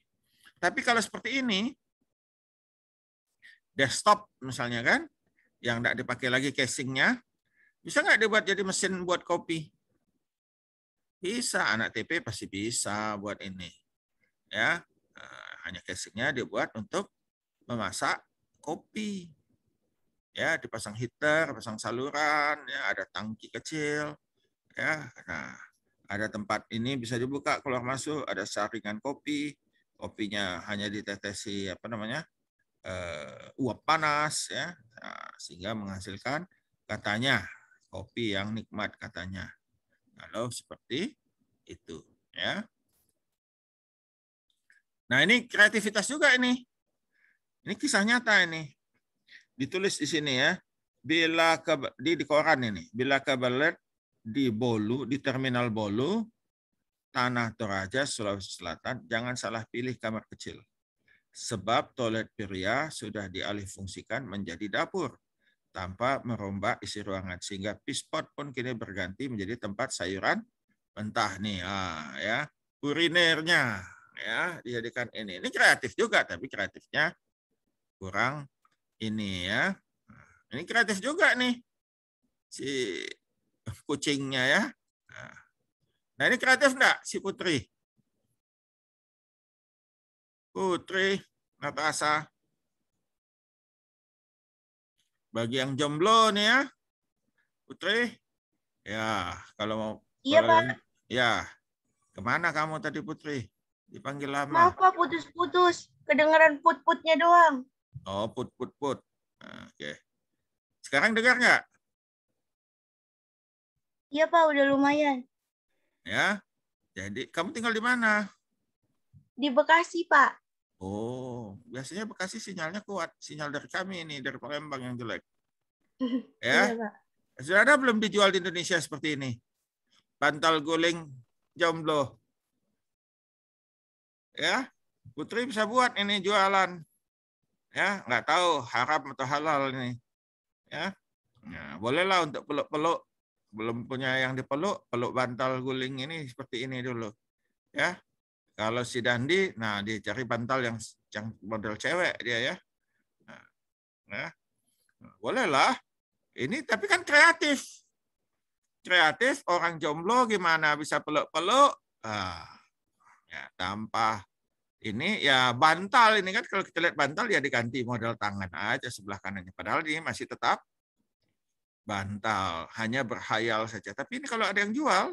Tapi kalau seperti ini, desktop misalnya kan, yang tidak dipakai lagi casingnya, bisa nggak dibuat jadi mesin buat kopi? Bisa, anak TP pasti bisa buat ini. Ya, eh, hanya casingnya dibuat untuk memasak kopi. Ya, dipasang heater, pasang saluran, ya, ada tangki kecil. Ya, nah ada tempat ini bisa dibuka kalau masuk, ada saringan kopi, kopinya hanya ditetesi apa namanya uh, uap panas ya, nah, sehingga menghasilkan katanya kopi yang nikmat katanya. Kalau seperti itu ya. Nah ini kreativitas juga ini. Ini kisah nyata ini. Ditulis di sini ya. Bila ke, di, di koran ini. Bila kebelet di Bolu, di Terminal Bolu, Tanah Toraja, Sulawesi Selatan, jangan salah pilih kamar kecil. Sebab toilet pria sudah dialihfungsikan menjadi dapur tanpa merombak isi ruangan sehingga pispot pun kini berganti menjadi tempat sayuran mentah nih ah, ya kurinernya ya dijadikan ini ini kreatif juga tapi kreatifnya kurang ini ya nah, ini kreatif juga nih si kucingnya ya. Nah, nah ini kreatif enggak si Putri? Putri, Natasha. Bagi yang jomblo nih ya. Putri, ya kalau mau. Iya kalau Pak. ya, kemana kamu tadi Putri? Dipanggil lama. Maaf Pak, putus-putus. Kedengaran put-putnya doang. Oh, put-put-put. Nah, oke. Sekarang dengar nggak? Iya Pak, udah lumayan. Ya, jadi kamu tinggal di mana? Di Bekasi Pak. Oh, biasanya Bekasi sinyalnya kuat. Sinyal dari kami ini, dari Palembang yang jelek. Ya, iya, Sudah ada belum dijual di Indonesia seperti ini? Bantal guling jomblo. Ya, Putri bisa buat ini jualan. Ya, nggak tahu harap atau halal ini. Ya, nah, bolehlah untuk peluk-peluk belum punya yang dipeluk, peluk bantal guling ini seperti ini dulu. Ya. Kalau si Dandi, nah dia cari bantal yang yang model cewek dia ya. Nah, ya. nah, bolehlah. Ini tapi kan kreatif. Kreatif orang jomblo gimana bisa peluk-peluk? Ah, ya tanpa ini ya bantal ini kan kalau kita lihat bantal ya diganti model tangan aja sebelah kanannya padahal ini masih tetap bantal, hanya berhayal saja. Tapi ini kalau ada yang jual,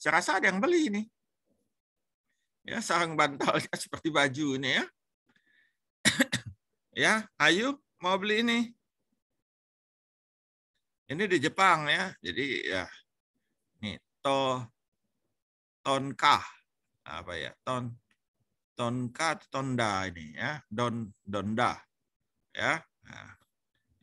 saya rasa ada yang beli ini. Ya, sarang bantalnya seperti baju ini ya. ya, ayo mau beli ini. Ini di Jepang ya. Jadi ya ini to tonka apa ya? Ton tonka tonda ini ya. Don donda ya. Nah,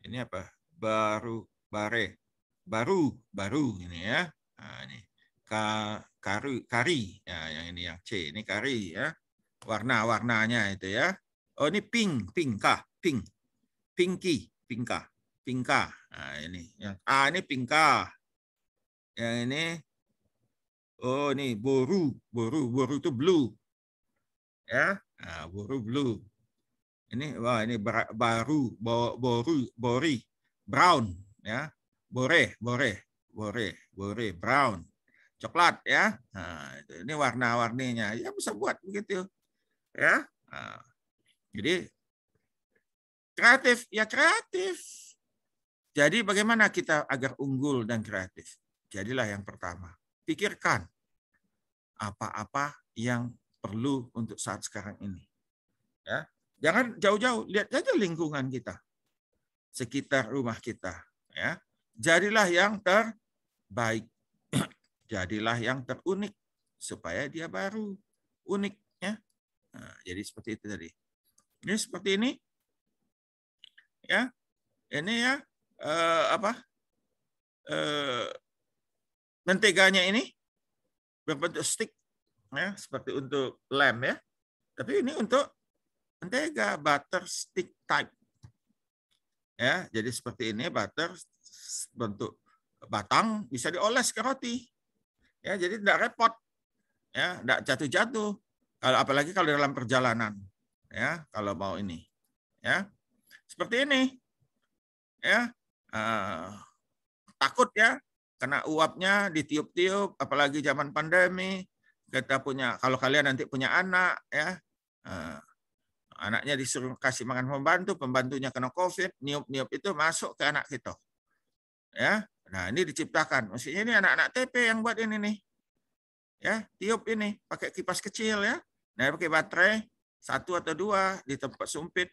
ini apa? Baru bare. Baru, baru ini ya. Nah, ini ka, karu, kari. Ya, yang ini yang C, ini kari ya. Warna-warnanya itu ya. Oh, ini pink, pinka, pink. Pinky, pinka, pinka. Nah, ini yang A ini pinka. Yang ini Oh, ini boru, boru, boru itu blue. Ya, nah, boru blue ini wah ini baru boru bori brown ya bore bore bore bore brown coklat ya nah, ini warna-warninya ya bisa buat begitu ya nah, jadi kreatif ya kreatif jadi bagaimana kita agar unggul dan kreatif jadilah yang pertama pikirkan apa-apa yang perlu untuk saat sekarang ini ya Jangan jauh-jauh, lihat saja lingkungan kita. Sekitar rumah kita, ya. Jadilah yang terbaik. Jadilah yang terunik supaya dia baru unik ya. Nah, jadi seperti itu tadi. Ini seperti ini. Ya. Ini ya eh, apa? Eh, menteganya ini berbentuk stick ya seperti untuk lem ya. Tapi ini untuk Mentega butter stick type. Ya, jadi seperti ini butter bentuk batang bisa dioles ke roti. Ya, jadi tidak repot. Ya, tidak jatuh-jatuh. Kalau apalagi kalau dalam perjalanan. Ya, kalau mau ini. Ya. Seperti ini. Ya. Uh, takut ya kena uapnya ditiup-tiup apalagi zaman pandemi kita punya kalau kalian nanti punya anak ya uh, Anaknya disuruh kasih makan pembantu, pembantunya kena COVID, niup-niup itu masuk ke anak kita. Ya, nah ini diciptakan. Maksudnya ini anak-anak TP yang buat ini nih. Ya, tiup ini pakai kipas kecil ya. Nah, pakai baterai satu atau dua di tempat sumpit.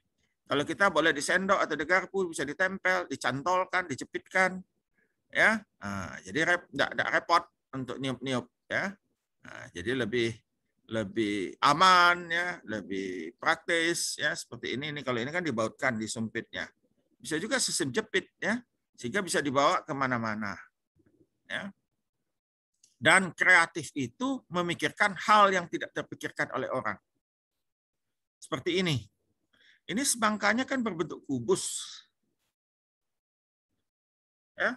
Kalau kita boleh di sendok atau di garpu bisa ditempel, dicantolkan, dicepitkan, ya. Nah, jadi rep, tidak repot untuk niup-niup ya. Nah, jadi lebih lebih aman ya, lebih praktis ya seperti ini. Ini kalau ini kan dibautkan di sumpitnya. Bisa juga sistem jepit ya, sehingga bisa dibawa kemana-mana. Ya. Dan kreatif itu memikirkan hal yang tidak terpikirkan oleh orang. Seperti ini. Ini semangkanya kan berbentuk kubus. Ya.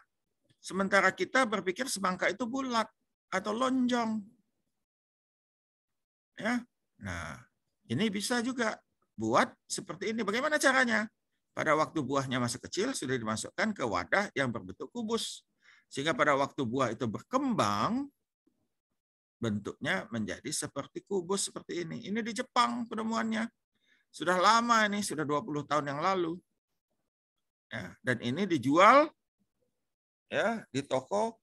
Sementara kita berpikir semangka itu bulat atau lonjong Ya. Nah, ini bisa juga buat seperti ini. Bagaimana caranya? Pada waktu buahnya masih kecil sudah dimasukkan ke wadah yang berbentuk kubus. Sehingga pada waktu buah itu berkembang bentuknya menjadi seperti kubus seperti ini. Ini di Jepang penemuannya. Sudah lama ini, sudah 20 tahun yang lalu. Ya, dan ini dijual ya di toko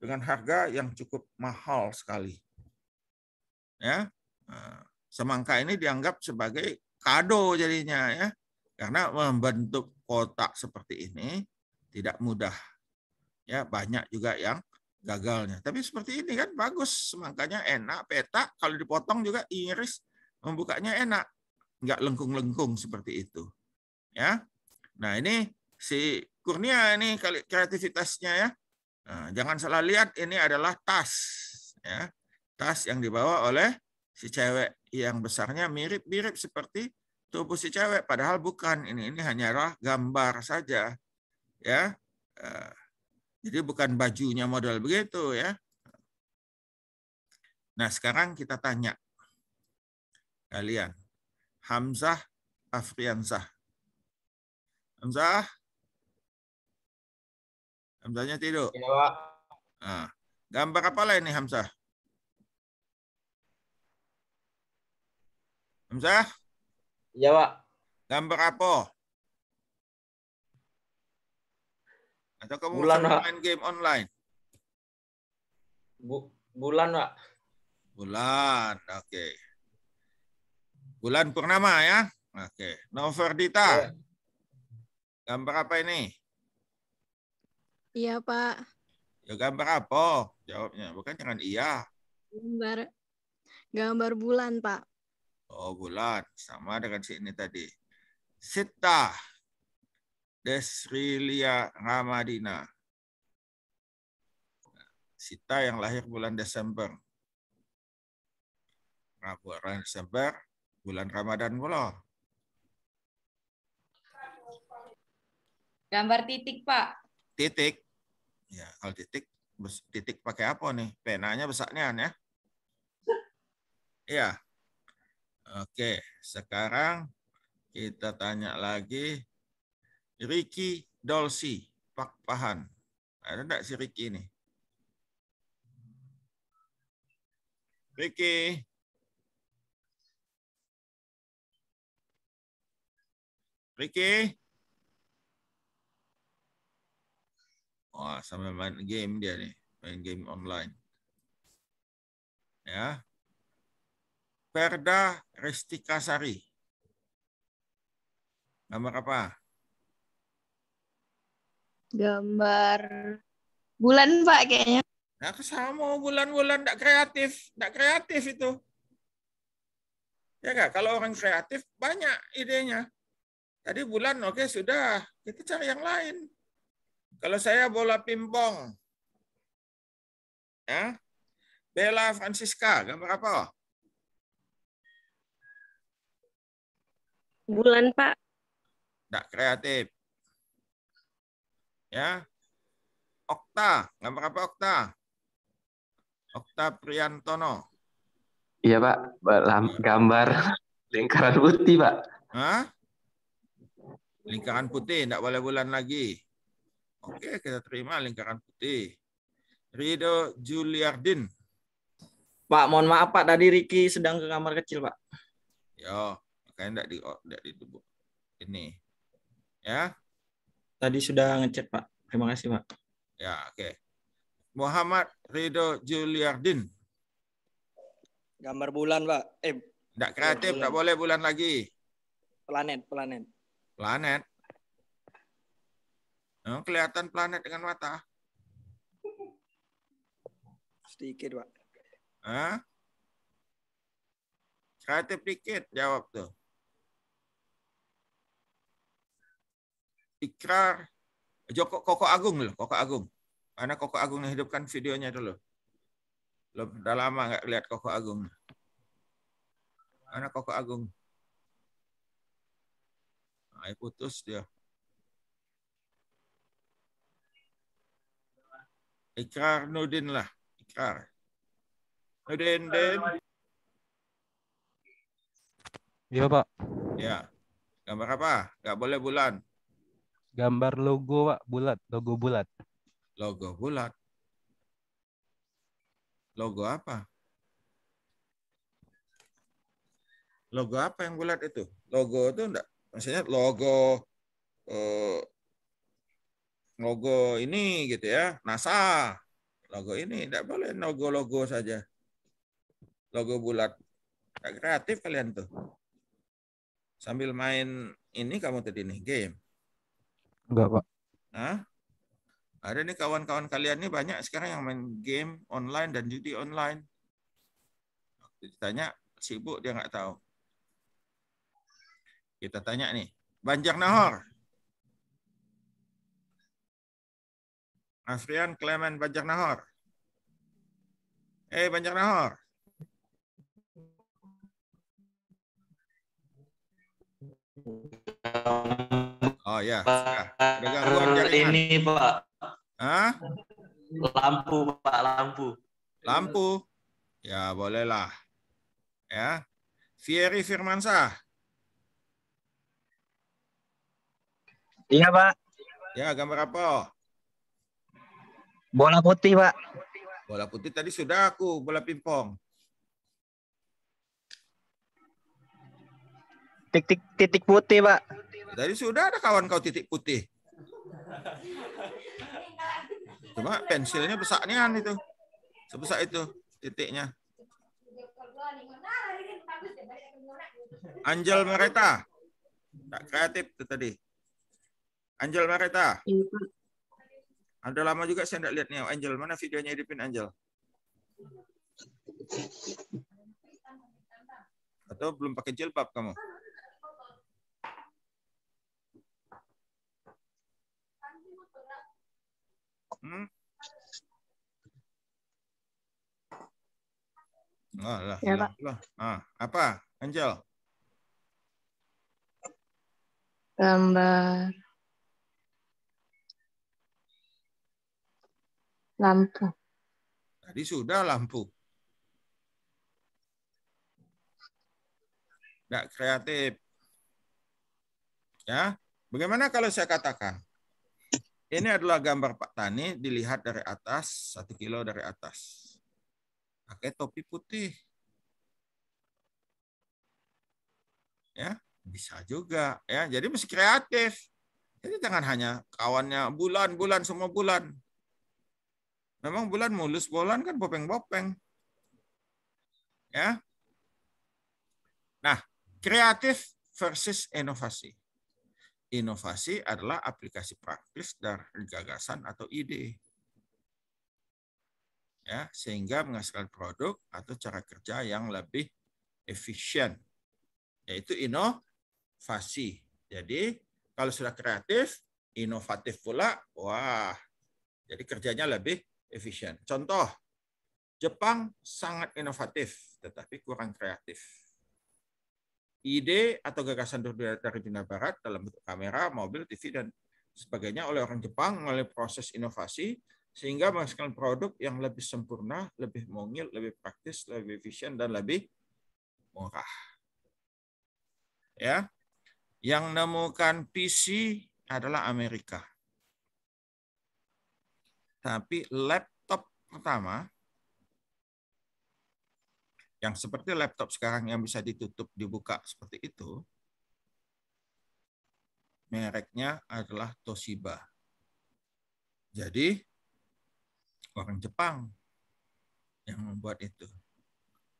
dengan harga yang cukup mahal sekali. Ya, Nah, Semangka ini dianggap sebagai kado jadinya ya. Karena membentuk kotak seperti ini tidak mudah. Ya, banyak juga yang gagalnya. Tapi seperti ini kan bagus, semangkanya enak, petak kalau dipotong juga iris membukanya enak. nggak lengkung-lengkung seperti itu. Ya. Nah, ini si Kurnia ini kreativitasnya ya. Nah, jangan salah lihat ini adalah tas ya. Tas yang dibawa oleh si cewek yang besarnya mirip-mirip seperti tubuh si cewek padahal bukan ini ini hanyalah gambar saja ya eh, jadi bukan bajunya model begitu ya nah sekarang kita tanya kalian Hamzah Afriansah Hamzah Hamzahnya tidur Nah, gambar apa lah ini Hamzah Hamzah? Iya, Pak. Gambar apa? Atau kamu bulan, main game online? Bu bulan, Pak. Bulan, oke. Okay. Bulan Purnama ya? Oke. Okay. Noverdita. Ya. Gambar apa ini? Iya, Pak. Ya gambar apa? Jawabnya bukan jangan iya. Gambar gambar bulan, Pak. Oh bulan. Sama dengan si ini tadi. Sita. Desrilia Ramadina. Sita yang lahir bulan Desember. Rabu nah, bulan Desember, bulan Ramadan pula. Gambar titik, Pak. Titik. Ya, kalau titik, titik pakai apa nih? Penanya besarnya, ya. Iya. Oke, sekarang kita tanya lagi Ricky Dolsi, Pak Pahan. Ada enggak si Ricky ini? Ricky. Ricky. Wah, sambil main game dia nih, main game online. Ya, Perda Restikasari. Gambar apa? Gambar bulan, Pak, kayaknya. Nah, sama bulan-bulan tidak kreatif. Tidak kreatif itu. Ya enggak? Kalau orang kreatif, banyak idenya. Tadi bulan, oke, okay, sudah. Kita cari yang lain. Kalau saya bola pimpong. Ya. Bella Francisca, gambar apa? bulan, Pak. Tidak kreatif. Ya. Okta, nggak apa Okta? Okta Priantono. Iya, Pak. Gambar lingkaran putih, Pak. Hah? Lingkaran putih, tidak boleh bulan lagi. Oke, kita terima lingkaran putih. Rido Juliardin. Pak, mohon maaf Pak, tadi Riki sedang ke kamar kecil Pak. Yo, makanya tidak di tidak oh, di ini ya tadi sudah ngecek pak terima kasih pak ya oke okay. Muhammad Ridho Juliardin gambar bulan pak eh tidak kreatif tidak boleh bulan lagi planet planet planet oh, kelihatan planet dengan mata sedikit pak Hah? kreatif dikit jawab tuh ikrar Joko Koko Agung loh, Koko Agung. Mana Koko Agung yang hidupkan videonya dulu? Loh, udah lama nggak lihat Koko Agung. Mana Koko Agung? Nah, putus dia. Ikrar Nudin lah, ikrar. Nudin, Din. Iya, Pak. Ya. Gambar apa? Nggak boleh bulan. Gambar logo, Pak, bulat, logo bulat. Logo bulat. Logo apa? Logo apa yang bulat itu? Logo itu enggak maksudnya logo eh, logo ini gitu ya, NASA. Logo ini enggak boleh logo-logo saja. Logo bulat. enggak kreatif kalian tuh. Sambil main ini kamu tadi nih game. Enggak, Pak. nah Ada nih kawan-kawan kalian nih banyak sekarang yang main game online dan judi online. Ditanya sibuk dia nggak tahu. Kita tanya nih, Banjar Nahor. Afrian klemen Banjar Nahor. Eh hey, Banjar Nahor. Oh ya. Pak, Ini Pak. Hah? Lampu Pak, lampu. Lampu. Ya bolehlah. Ya. Fieri Firmansah. Iya Pak. Ya gambar apa? Bola putih Pak. Bola putih tadi sudah aku bola pingpong. Titik titik putih Pak. Tadi sudah ada kawan kau titik putih. Cuma pensilnya besar nih kan itu. Sebesar itu titiknya. Angel Mereta. Tak kreatif itu tadi. Angel Mereta. Iya, ada lama juga saya tidak lihat nih Angel mana videonya hidupin Angel Atau belum pakai jilbab kamu? Hmm? Alah, ya, lah, ah, apa, Angel? Gambar lampu. Tadi sudah lampu. Tidak kreatif. Ya, bagaimana kalau saya katakan ini adalah gambar Pak Tani dilihat dari atas, satu kilo dari atas. Pakai topi putih. Ya, bisa juga ya. Jadi mesti kreatif. Jadi jangan hanya kawannya bulan-bulan semua bulan. Memang bulan mulus bulan kan bopeng-bopeng. Ya. Nah, kreatif versus inovasi. Inovasi adalah aplikasi praktis dari gagasan atau ide. Ya, sehingga menghasilkan produk atau cara kerja yang lebih efisien, yaitu inovasi. Jadi kalau sudah kreatif, inovatif pula, wah, jadi kerjanya lebih efisien. Contoh, Jepang sangat inovatif tetapi kurang kreatif ide atau gagasan dari dunia barat dalam bentuk kamera, mobil, TV, dan sebagainya oleh orang Jepang melalui proses inovasi sehingga menghasilkan produk yang lebih sempurna, lebih mungil, lebih praktis, lebih efisien dan lebih murah. Ya. Yang menemukan PC adalah Amerika. Tapi laptop pertama yang seperti laptop sekarang yang bisa ditutup dibuka seperti itu mereknya adalah Toshiba. Jadi orang Jepang yang membuat itu.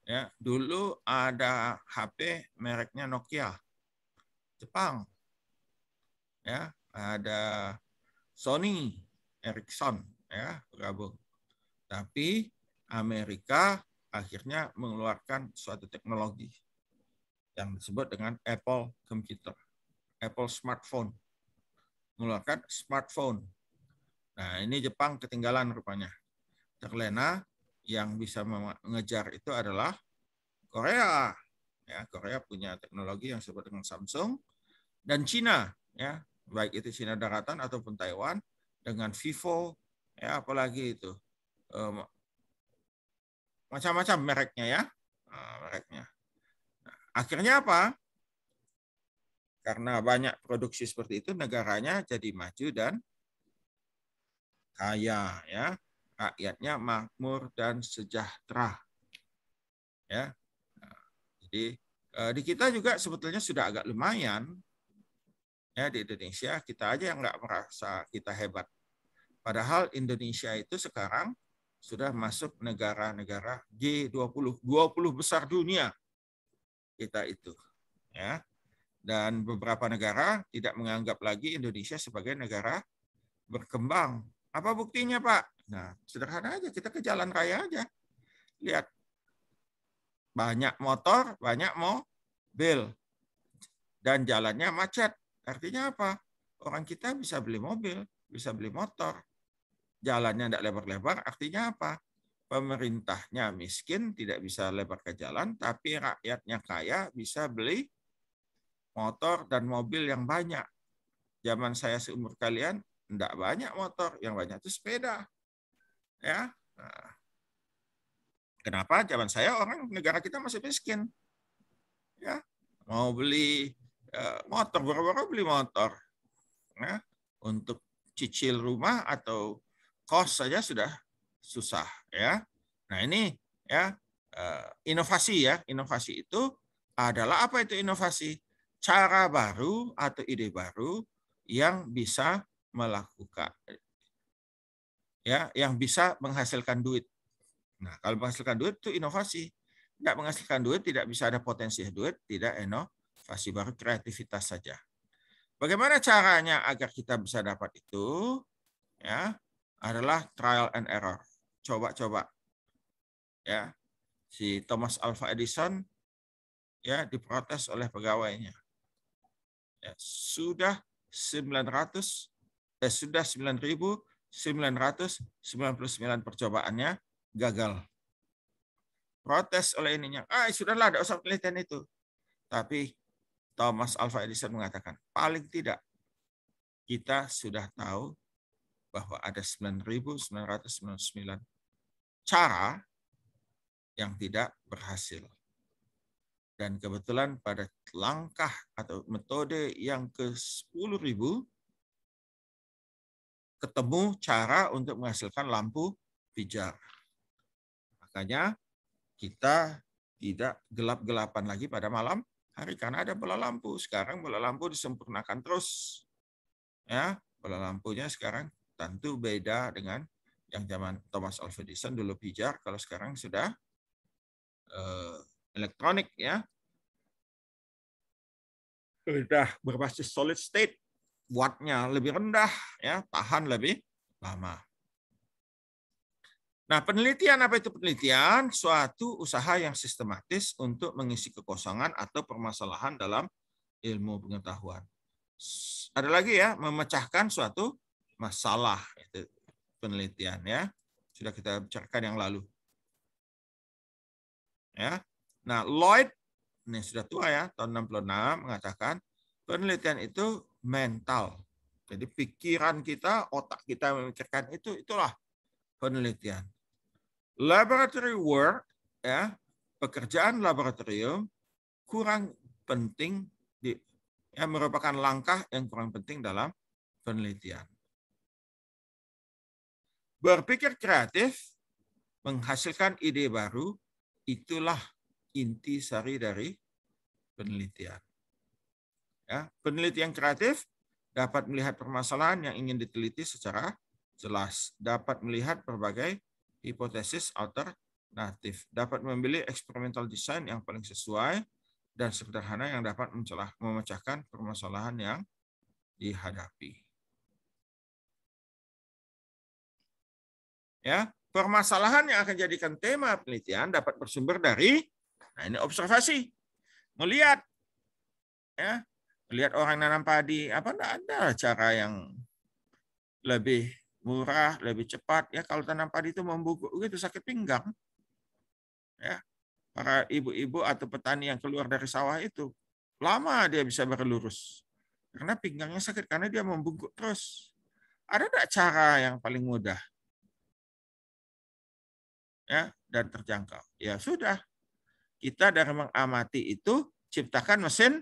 Ya, dulu ada HP mereknya Nokia. Jepang. Ya, ada Sony Ericsson ya, bergabung. Tapi Amerika akhirnya mengeluarkan suatu teknologi yang disebut dengan Apple Computer, Apple Smartphone. Mengeluarkan smartphone. Nah, ini Jepang ketinggalan rupanya. Terlena yang bisa mengejar itu adalah Korea. Ya, Korea punya teknologi yang disebut dengan Samsung dan Cina, ya, baik itu Cina daratan ataupun Taiwan dengan Vivo, ya apalagi itu eh, macam-macam mereknya ya ah, mereknya nah, akhirnya apa karena banyak produksi seperti itu negaranya jadi maju dan kaya ya rakyatnya makmur dan sejahtera ya nah, jadi eh, di kita juga sebetulnya sudah agak lumayan ya di Indonesia kita aja yang nggak merasa kita hebat padahal Indonesia itu sekarang sudah masuk negara-negara G20, 20 besar dunia kita itu. Ya. Dan beberapa negara tidak menganggap lagi Indonesia sebagai negara berkembang. Apa buktinya, Pak? Nah, sederhana aja, kita ke jalan raya aja. Lihat, banyak motor, banyak mobil. Dan jalannya macet. Artinya apa? Orang kita bisa beli mobil, bisa beli motor, jalannya tidak lebar-lebar, artinya apa? Pemerintahnya miskin, tidak bisa lebar ke jalan, tapi rakyatnya kaya bisa beli motor dan mobil yang banyak. Zaman saya seumur kalian, tidak banyak motor, yang banyak itu sepeda. Ya, nah. Kenapa zaman saya orang negara kita masih miskin? Ya, mau beli e, motor, baru-baru beli motor. Ya, untuk cicil rumah atau Kos saja sudah susah ya. Nah ini ya eh, inovasi ya inovasi itu adalah apa itu inovasi cara baru atau ide baru yang bisa melakukan ya yang bisa menghasilkan duit. Nah kalau menghasilkan duit itu inovasi. Tidak menghasilkan duit tidak bisa ada potensi duit tidak inovasi baru kreativitas saja. Bagaimana caranya agar kita bisa dapat itu? Ya, adalah trial and error. Coba-coba. Ya. Si Thomas Alva Edison ya diprotes oleh pegawainya. Ya, sudah 900 eh, sudah 9.999 percobaannya gagal. Protes oleh ininya, ah sudahlah tidak usah penelitian itu. Tapi Thomas Alva Edison mengatakan, paling tidak kita sudah tahu bahwa ada 9.999 cara yang tidak berhasil. Dan kebetulan pada langkah atau metode yang ke-10.000 ketemu cara untuk menghasilkan lampu pijar. Makanya kita tidak gelap-gelapan lagi pada malam hari karena ada bola lampu. Sekarang bola lampu disempurnakan terus. Ya, bola lampunya sekarang Tentu beda dengan yang zaman Thomas Alva Edison dulu pijar, kalau sekarang sudah uh, elektronik ya. Sudah berbasis solid state, buatnya lebih rendah ya, tahan lebih lama. Nah, penelitian apa itu penelitian? Suatu usaha yang sistematis untuk mengisi kekosongan atau permasalahan dalam ilmu pengetahuan. Ada lagi ya, memecahkan suatu masalah itu penelitian ya. Sudah kita bicarakan yang lalu. Ya. Nah, Lloyd ini sudah tua ya, tahun 66 mengatakan penelitian itu mental. Jadi pikiran kita, otak kita memikirkan itu itulah penelitian. Laboratory work ya, pekerjaan laboratorium kurang penting di, yang merupakan langkah yang kurang penting dalam penelitian. Berpikir kreatif, menghasilkan ide baru, itulah inti sari dari penelitian. Ya, penelitian kreatif dapat melihat permasalahan yang ingin diteliti secara jelas, dapat melihat berbagai hipotesis alternatif, dapat memilih eksperimental desain yang paling sesuai dan sederhana yang dapat mencelah, memecahkan permasalahan yang dihadapi. Ya, permasalahan yang akan jadikan tema penelitian dapat bersumber dari nah ini observasi. Melihat ya, melihat orang nanam padi, apa enggak ada cara yang lebih murah, lebih cepat ya kalau tanam padi itu membungkuk itu sakit pinggang. Ya. Para ibu-ibu atau petani yang keluar dari sawah itu lama dia bisa berlurus. Karena pinggangnya sakit karena dia membungkuk terus. Ada tidak cara yang paling mudah? ya dan terjangkau. Ya sudah. Kita dari mengamati itu ciptakan mesin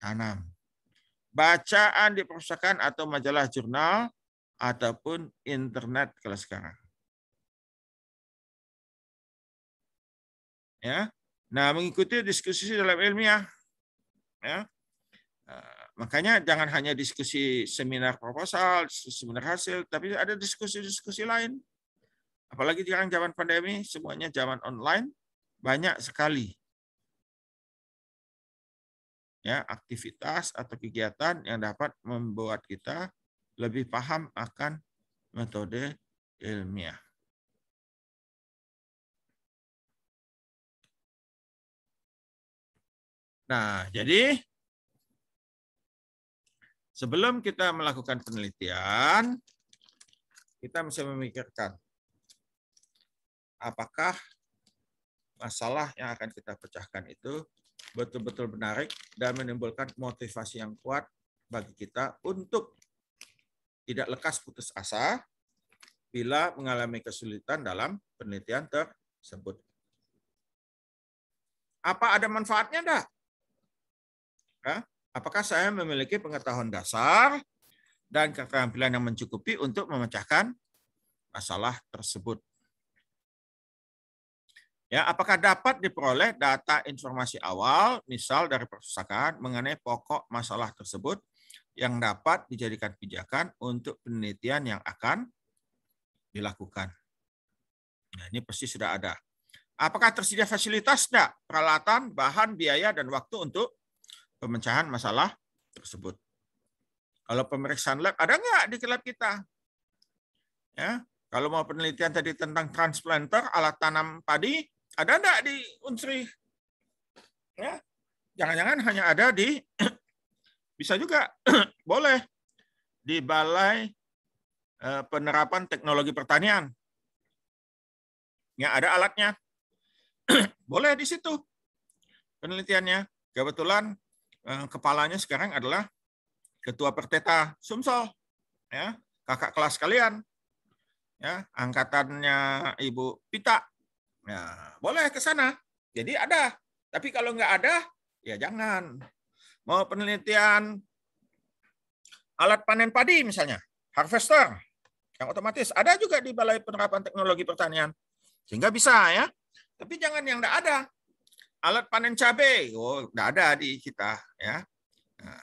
tanam. Bacaan di perpustakaan atau majalah jurnal ataupun internet kalau sekarang. Ya. Nah, mengikuti diskusi dalam ilmiah. Ya. Eh, makanya jangan hanya diskusi seminar proposal, diskusi seminar hasil, tapi ada diskusi-diskusi lain Apalagi sekarang zaman pandemi, semuanya zaman online, banyak sekali ya aktivitas atau kegiatan yang dapat membuat kita lebih paham akan metode ilmiah. Nah, jadi sebelum kita melakukan penelitian, kita mesti memikirkan apakah masalah yang akan kita pecahkan itu betul-betul menarik dan menimbulkan motivasi yang kuat bagi kita untuk tidak lekas putus asa bila mengalami kesulitan dalam penelitian tersebut. Apa ada manfaatnya dah? Ya, apakah saya memiliki pengetahuan dasar dan keterampilan yang mencukupi untuk memecahkan masalah tersebut? Ya, apakah dapat diperoleh data informasi awal, misal dari perpustakaan, mengenai pokok masalah tersebut yang dapat dijadikan pijakan untuk penelitian yang akan dilakukan. Nah, ini pasti sudah ada. Apakah tersedia fasilitas tidak? Peralatan, bahan, biaya, dan waktu untuk pemecahan masalah tersebut. Kalau pemeriksaan lab, ada nggak di lab kita? Ya, kalau mau penelitian tadi tentang transplanter, alat tanam padi, ada enggak di Unsri? Ya. Jangan-jangan hanya ada di bisa juga boleh di Balai eh, Penerapan Teknologi Pertanian. Yang ada alatnya. boleh di situ penelitiannya. Kebetulan eh, kepalanya sekarang adalah ketua Perteta Sumsel, ya kakak kelas kalian, ya angkatannya Ibu Pita, Nah, boleh ke sana. Jadi ada. Tapi kalau nggak ada, ya jangan. Mau penelitian alat panen padi misalnya, harvester yang otomatis ada juga di Balai Penerapan Teknologi Pertanian. Sehingga bisa ya. Tapi jangan yang nggak ada. Alat panen cabai, oh nggak ada di kita ya. Nah.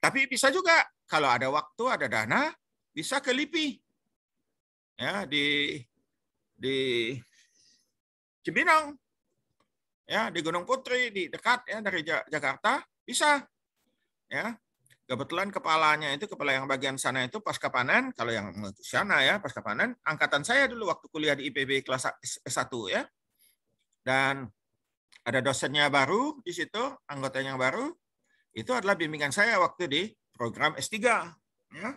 Tapi bisa juga kalau ada waktu, ada dana, bisa ke LIPI. Ya, di di Cibinong, ya di Gunung Putri, di dekat ya dari Jakarta bisa, ya kebetulan kepalanya itu kepala yang bagian sana itu pas kapanen kalau yang sana ya pas kapanen angkatan saya dulu waktu kuliah di IPB kelas S1 ya dan ada dosennya baru di situ anggota yang baru itu adalah bimbingan saya waktu di program S3 ya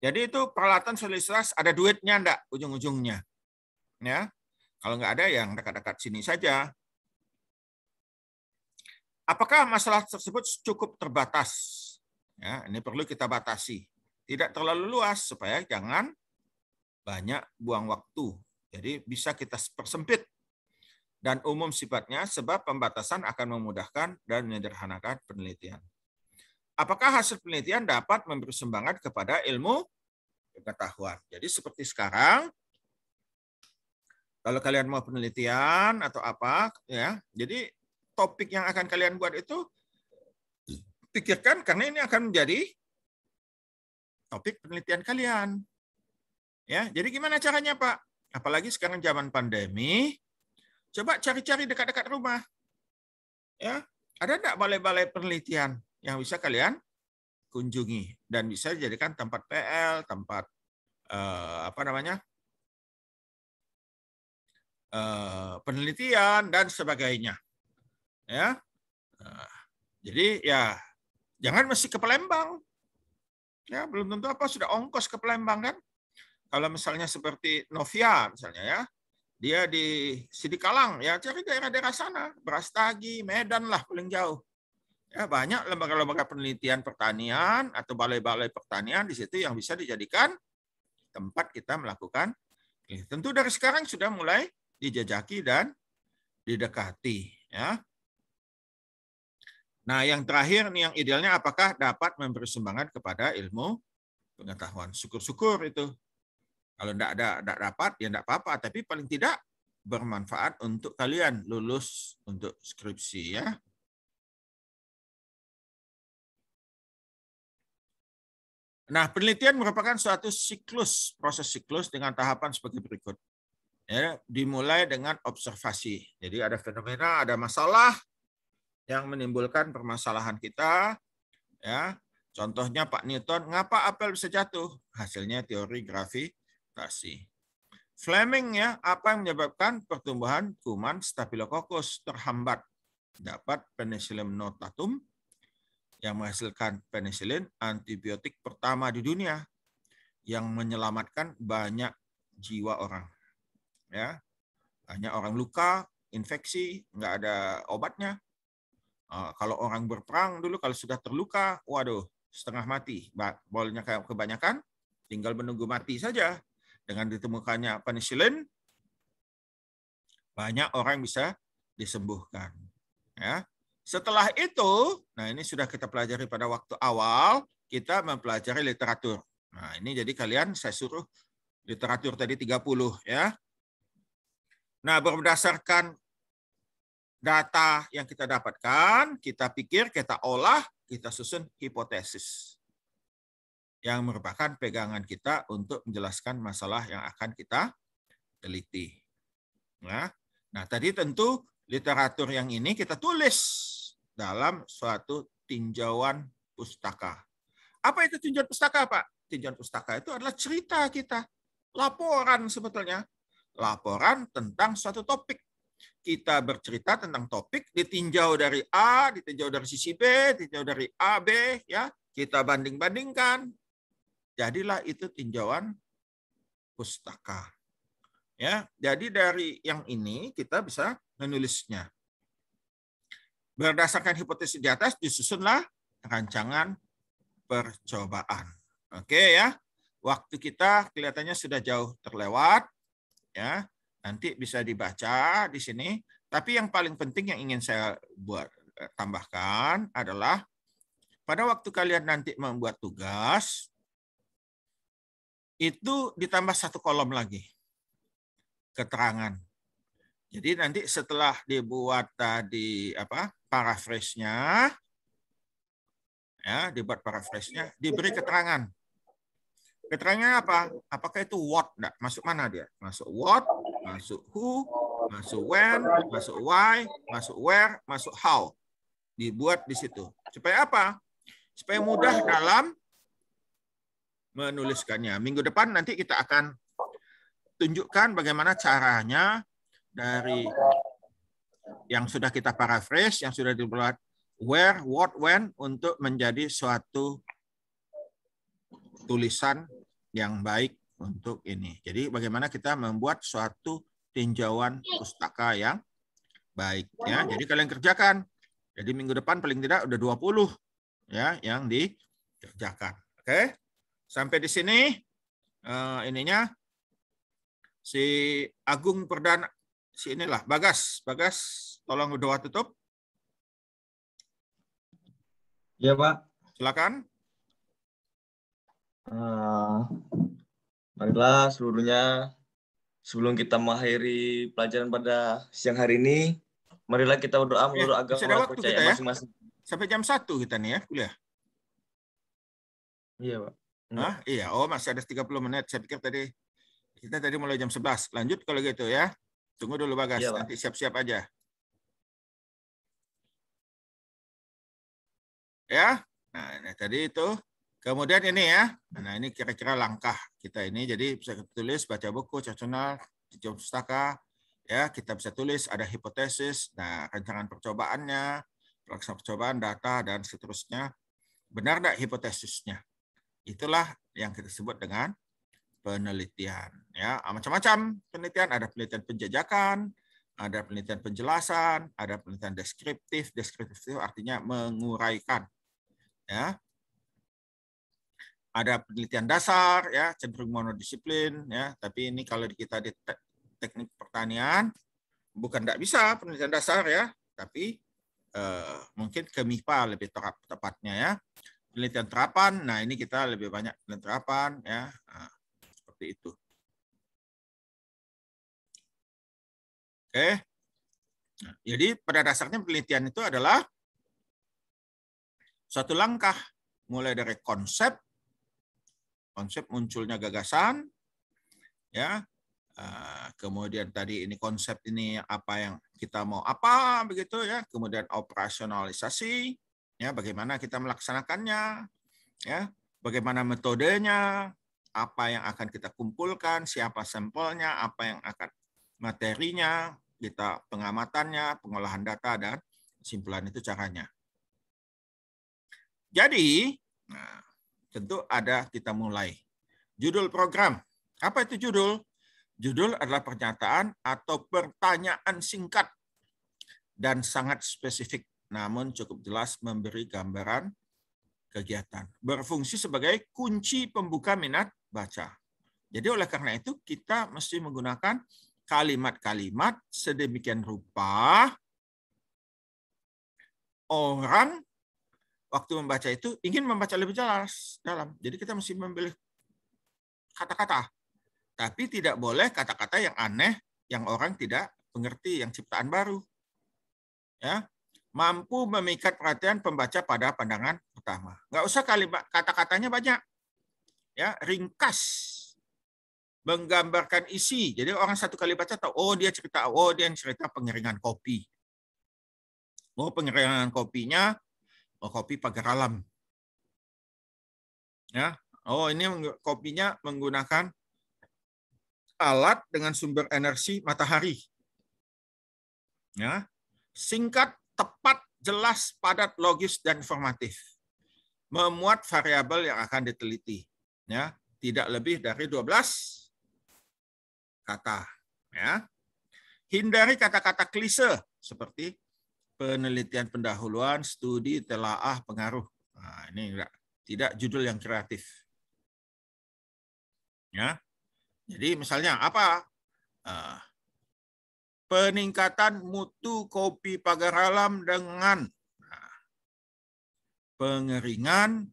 jadi itu peralatan solisitas ada duitnya enggak ujung-ujungnya ya. Kalau nggak ada yang dekat-dekat sini saja. Apakah masalah tersebut cukup terbatas? Ya, ini perlu kita batasi. Tidak terlalu luas supaya jangan banyak buang waktu. Jadi bisa kita persempit dan umum sifatnya sebab pembatasan akan memudahkan dan menyederhanakan penelitian. Apakah hasil penelitian dapat memberi sumbangan kepada ilmu pengetahuan? Jadi seperti sekarang, kalau kalian mau penelitian atau apa, ya. Jadi topik yang akan kalian buat itu pikirkan karena ini akan menjadi topik penelitian kalian. Ya, jadi gimana caranya, Pak? Apalagi sekarang zaman pandemi, coba cari-cari dekat-dekat rumah. Ya, ada enggak balai-balai penelitian yang bisa kalian kunjungi dan bisa dijadikan tempat PL, tempat eh, apa namanya? Eh, penelitian dan sebagainya. Ya. Nah, jadi ya jangan masih ke Palembang. Ya, belum tentu apa sudah ongkos ke Palembang kan. Kalau misalnya seperti Novia misalnya ya, dia di Sidikalang ya cari daerah-daerah sana, Brastagi, Medan lah paling jauh. Ya, banyak lembaga-lembaga penelitian pertanian atau balai-balai pertanian di situ yang bisa dijadikan tempat kita melakukan. Tentu dari sekarang sudah mulai dijajaki dan didekati. Ya. Nah, yang terakhir nih yang idealnya apakah dapat memberi sumbangan kepada ilmu pengetahuan. Syukur-syukur itu. Kalau tidak ada tidak dapat ya tidak apa-apa, tapi paling tidak bermanfaat untuk kalian lulus untuk skripsi ya. Nah, penelitian merupakan suatu siklus, proses siklus dengan tahapan sebagai berikut ya, dimulai dengan observasi. Jadi ada fenomena, ada masalah yang menimbulkan permasalahan kita. Ya, contohnya Pak Newton, ngapa apel bisa jatuh? Hasilnya teori gravitasi. Fleming ya, apa yang menyebabkan pertumbuhan kuman Staphylococcus terhambat? Dapat penicillin notatum yang menghasilkan penicillin antibiotik pertama di dunia yang menyelamatkan banyak jiwa orang ya hanya orang luka infeksi nggak ada obatnya ah, kalau orang berperang dulu kalau sudah terluka waduh setengah mati bolnya kayak kebanyakan tinggal menunggu mati saja dengan ditemukannya penicillin banyak orang bisa disembuhkan ya setelah itu nah ini sudah kita pelajari pada waktu awal kita mempelajari literatur nah ini jadi kalian saya suruh literatur tadi 30 ya Nah, berdasarkan data yang kita dapatkan, kita pikir, kita olah, kita susun hipotesis yang merupakan pegangan kita untuk menjelaskan masalah yang akan kita teliti. Nah, nah tadi tentu literatur yang ini kita tulis dalam suatu tinjauan pustaka. Apa itu tinjauan pustaka, Pak? Tinjauan pustaka itu adalah cerita kita, laporan sebetulnya laporan tentang suatu topik. Kita bercerita tentang topik, ditinjau dari A, ditinjau dari sisi B, ditinjau dari A, B, ya kita banding-bandingkan. Jadilah itu tinjauan pustaka. Ya, jadi dari yang ini kita bisa menulisnya. Berdasarkan hipotesis di atas disusunlah rancangan percobaan. Oke ya. Waktu kita kelihatannya sudah jauh terlewat ya nanti bisa dibaca di sini tapi yang paling penting yang ingin saya buat eh, tambahkan adalah pada waktu kalian nanti membuat tugas itu ditambah satu kolom lagi keterangan jadi nanti setelah dibuat tadi apa paraphrase-nya ya dibuat paraphrase-nya diberi keterangan Keterangannya apa? Apakah itu what? Nggak? Masuk mana dia? Masuk what, masuk who, masuk when, masuk why, masuk where, masuk how. Dibuat di situ. Supaya apa? Supaya mudah dalam menuliskannya. Minggu depan nanti kita akan tunjukkan bagaimana caranya dari yang sudah kita paraphrase, yang sudah dibuat where, what, when untuk menjadi suatu tulisan yang baik untuk ini. Jadi bagaimana kita membuat suatu tinjauan pustaka yang baik ya. Jadi kalian kerjakan. Jadi minggu depan paling tidak udah 20 ya yang dikerjakan. Oke. Sampai di sini uh, ininya si Agung Perdana si inilah Bagas, Bagas tolong doa tutup. Iya, Pak. Silakan marilah eh, seluruhnya sebelum kita mengakhiri pelajaran pada siang hari ini, marilah kita berdoa ya, menurut ya, agama percaya masing masing-masing. Sampai jam satu kita nih ya kuliah. Iya, Pak. Hah? Iya, oh masih ada 30 menit. Saya pikir tadi kita tadi mulai jam 11. Lanjut kalau gitu ya. Tunggu dulu Bagas, iya, nanti siap-siap aja. Ya. Nah, nah tadi itu Kemudian ini ya, nah ini kira-kira langkah kita ini. Jadi bisa kita tulis baca buku, jurnal, jam pustaka, ya kita bisa tulis ada hipotesis, nah rancangan percobaannya, pelaksanaan percobaan, data dan seterusnya. Benar tidak hipotesisnya? Itulah yang kita sebut dengan penelitian. Ya ah, macam-macam penelitian. Ada penelitian penjajakan, ada penelitian penjelasan, ada penelitian deskriptif. Deskriptif artinya menguraikan. Ya, ada penelitian dasar ya cenderung monodisiplin ya tapi ini kalau kita di te teknik pertanian bukan tidak bisa penelitian dasar ya tapi eh, mungkin ke MIPA lebih terap, tepatnya ya penelitian terapan nah ini kita lebih banyak penelitian terapan ya nah, seperti itu oke nah, jadi pada dasarnya penelitian itu adalah satu langkah mulai dari konsep konsep munculnya gagasan ya eh, kemudian tadi ini konsep ini apa yang kita mau apa begitu ya kemudian operasionalisasi ya bagaimana kita melaksanakannya ya bagaimana metodenya apa yang akan kita kumpulkan siapa sampelnya apa yang akan materinya kita pengamatannya pengolahan data dan simpulan itu caranya jadi nah, tentu ada kita mulai. Judul program. Apa itu judul? Judul adalah pernyataan atau pertanyaan singkat dan sangat spesifik namun cukup jelas memberi gambaran kegiatan. Berfungsi sebagai kunci pembuka minat baca. Jadi oleh karena itu kita mesti menggunakan kalimat-kalimat sedemikian rupa orang waktu membaca itu ingin membaca lebih jelas dalam. Jadi kita mesti memilih kata-kata. Tapi tidak boleh kata-kata yang aneh, yang orang tidak mengerti, yang ciptaan baru. Ya, mampu memikat perhatian pembaca pada pandangan pertama. Nggak usah kali kata-katanya banyak. Ya, ringkas menggambarkan isi. Jadi orang satu kali baca tahu, oh dia cerita, oh dia cerita pengeringan kopi. Oh pengeringan kopinya Oh, kopi pagar alam. Ya. Oh, ini kopinya menggunakan alat dengan sumber energi matahari. Ya. Singkat, tepat, jelas, padat, logis dan informatif. Memuat variabel yang akan diteliti. Ya, tidak lebih dari 12 kata, ya. Hindari kata-kata klise seperti penelitian pendahuluan, studi, telaah, pengaruh. Nah, ini enggak, tidak judul yang kreatif. Ya. Jadi misalnya apa? Uh, peningkatan mutu kopi pagar alam dengan nah, pengeringan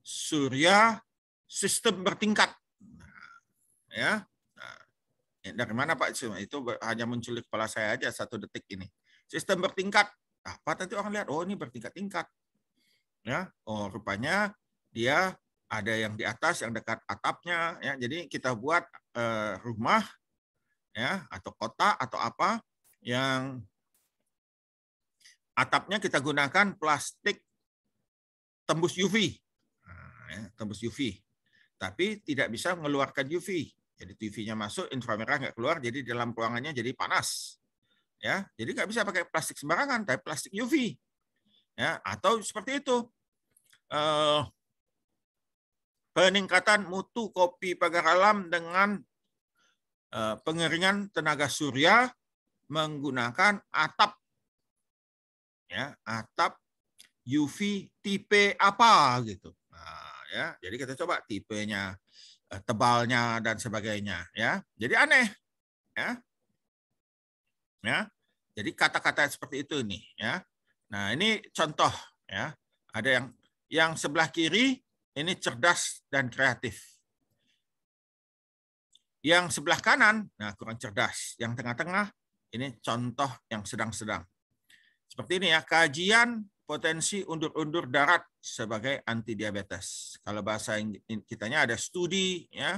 surya sistem bertingkat. Nah, ya. Nah, dari mana Pak Itu hanya muncul di kepala saya aja satu detik ini. Sistem bertingkat. Apa ah, nanti orang lihat? Oh, ini bertingkat-tingkat. Ya, oh rupanya dia ada yang di atas yang dekat atapnya ya. Jadi kita buat eh, rumah ya atau kota atau apa yang atapnya kita gunakan plastik tembus UV. Nah, ya, tembus UV. Tapi tidak bisa mengeluarkan UV. Jadi tv nya masuk, inframerah nggak keluar, jadi dalam ruangannya jadi panas ya jadi nggak bisa pakai plastik sembarangan tapi plastik UV ya atau seperti itu eh, peningkatan mutu kopi pagar alam dengan eh, pengeringan tenaga surya menggunakan atap ya atap UV tipe apa gitu nah, ya jadi kita coba tipenya eh, tebalnya dan sebagainya ya jadi aneh ya ya. Jadi kata-kata seperti itu ini ya. Nah, ini contoh ya. Ada yang yang sebelah kiri ini cerdas dan kreatif. Yang sebelah kanan, nah kurang cerdas. Yang tengah-tengah ini contoh yang sedang-sedang. Seperti ini ya, kajian potensi undur-undur darat sebagai anti diabetes. Kalau bahasa kitanya ada studi ya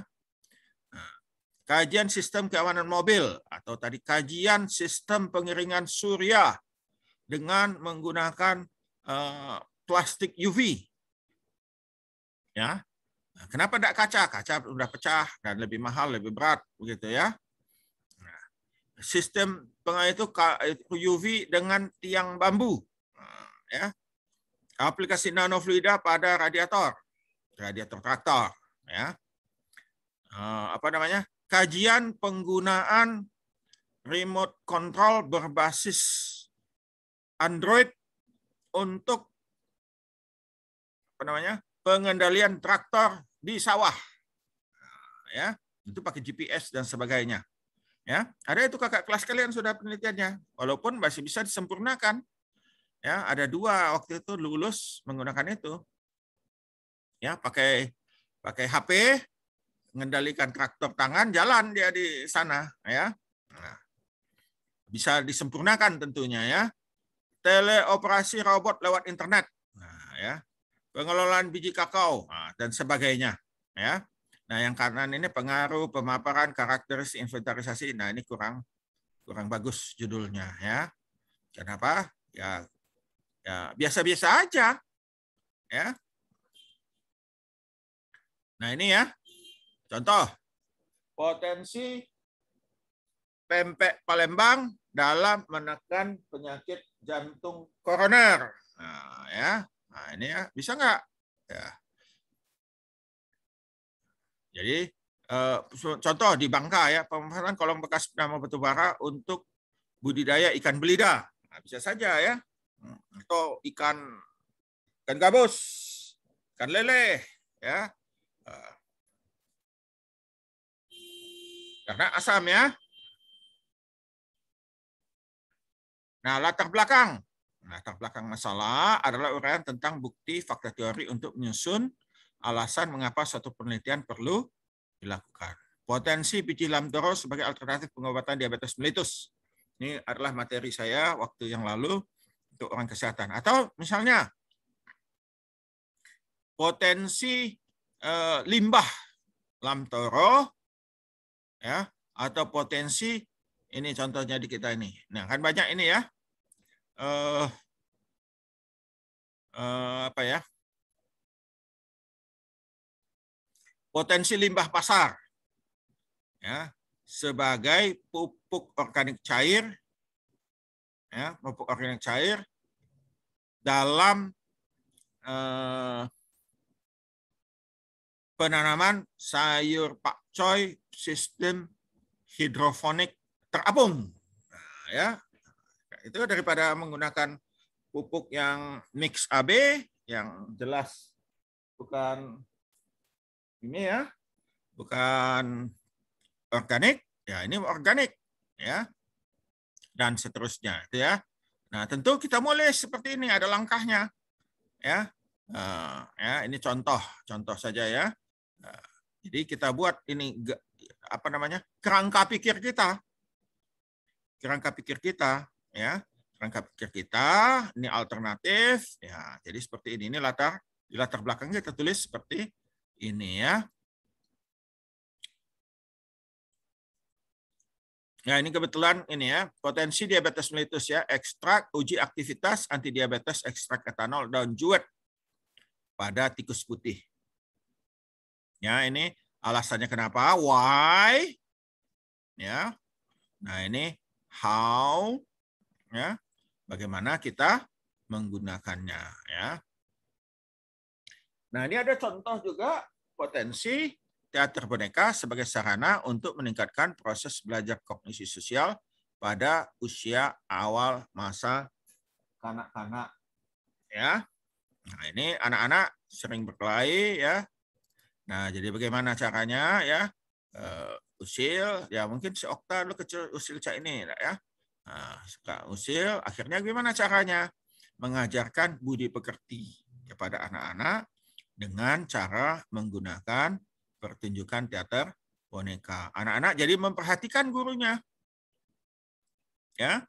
kajian sistem keamanan mobil atau tadi kajian sistem pengiringan surya dengan menggunakan uh, plastik UV. Ya. Nah, kenapa tidak kaca? Kaca sudah pecah dan lebih mahal, lebih berat begitu ya. Nah, sistem pengait itu eh, UV dengan tiang bambu. Nah, ya. Aplikasi nanofluida pada radiator, radiator traktor, ya. Eh, apa namanya? kajian penggunaan remote control berbasis Android untuk apa namanya pengendalian traktor di sawah nah, ya itu pakai GPS dan sebagainya ya ada itu kakak kelas kalian sudah penelitiannya walaupun masih bisa disempurnakan ya ada dua waktu itu lulus menggunakan itu ya pakai pakai HP mengendalikan traktor tangan jalan dia di sana ya. Nah, bisa disempurnakan tentunya ya. Teleoperasi robot lewat internet. Nah, ya. Pengelolaan biji kakao nah, dan sebagainya ya. Nah, yang kanan ini pengaruh pemaparan karakteristik inventarisasi. Nah, ini kurang kurang bagus judulnya ya. Kenapa? Ya ya biasa-biasa aja. Ya. Nah, ini ya Contoh, potensi pempek Palembang dalam menekan penyakit jantung koroner. Nah, ya. Nah, ini ya, bisa nggak? Ya. Jadi eh, contoh di Bangka ya, pemanfaatan kolong bekas nama batubara untuk budidaya ikan belida. Nah, bisa saja ya. Hmm, atau ikan ikan gabus, ikan lele ya. Eh, karena asam ya. Nah, latar belakang. Latar belakang masalah adalah uraian tentang bukti fakta teori untuk menyusun alasan mengapa suatu penelitian perlu dilakukan. Potensi biji lamtoro sebagai alternatif pengobatan diabetes melitus Ini adalah materi saya waktu yang lalu untuk orang kesehatan. Atau misalnya potensi eh, limbah lamtoro ya atau potensi ini contohnya di kita ini. Nah, kan banyak ini ya. Eh uh, apa ya? Potensi limbah pasar. Ya, sebagai pupuk organik cair ya, pupuk organik cair dalam eh, penanaman sayur pak coy sistem hidroponik terapung. Nah, ya. Itu daripada menggunakan pupuk yang mix AB yang jelas bukan ini ya, bukan organik, ya ini organik ya. Dan seterusnya itu ya. Nah, tentu kita mulai seperti ini ada langkahnya. Ya. Uh, ya, ini contoh, contoh saja ya. Uh, jadi kita buat ini apa namanya? kerangka pikir kita. Kerangka pikir kita, ya. Kerangka pikir kita, ini alternatif, ya. Jadi seperti ini, ini latar di latar belakangnya kita tulis seperti ini ya. Nah ini kebetulan ini ya, potensi diabetes melitus ya, ekstrak uji aktivitas anti diabetes ekstrak etanol daun juet pada tikus putih. Ya, ini alasannya kenapa? Why? Ya. Nah, ini how ya. Bagaimana kita menggunakannya ya. Nah, ini ada contoh juga potensi teater boneka sebagai sarana untuk meningkatkan proses belajar kognisi sosial pada usia awal masa kanak-kanak. Ya. Nah, ini anak-anak sering berkelahi ya, Nah, jadi bagaimana caranya ya? Uh, usil, ya mungkin si Okta lu kecil usil cak ini ya. Nah, suka usil, akhirnya gimana caranya? Mengajarkan budi pekerti kepada anak-anak dengan cara menggunakan pertunjukan teater boneka. Anak-anak jadi memperhatikan gurunya. Ya.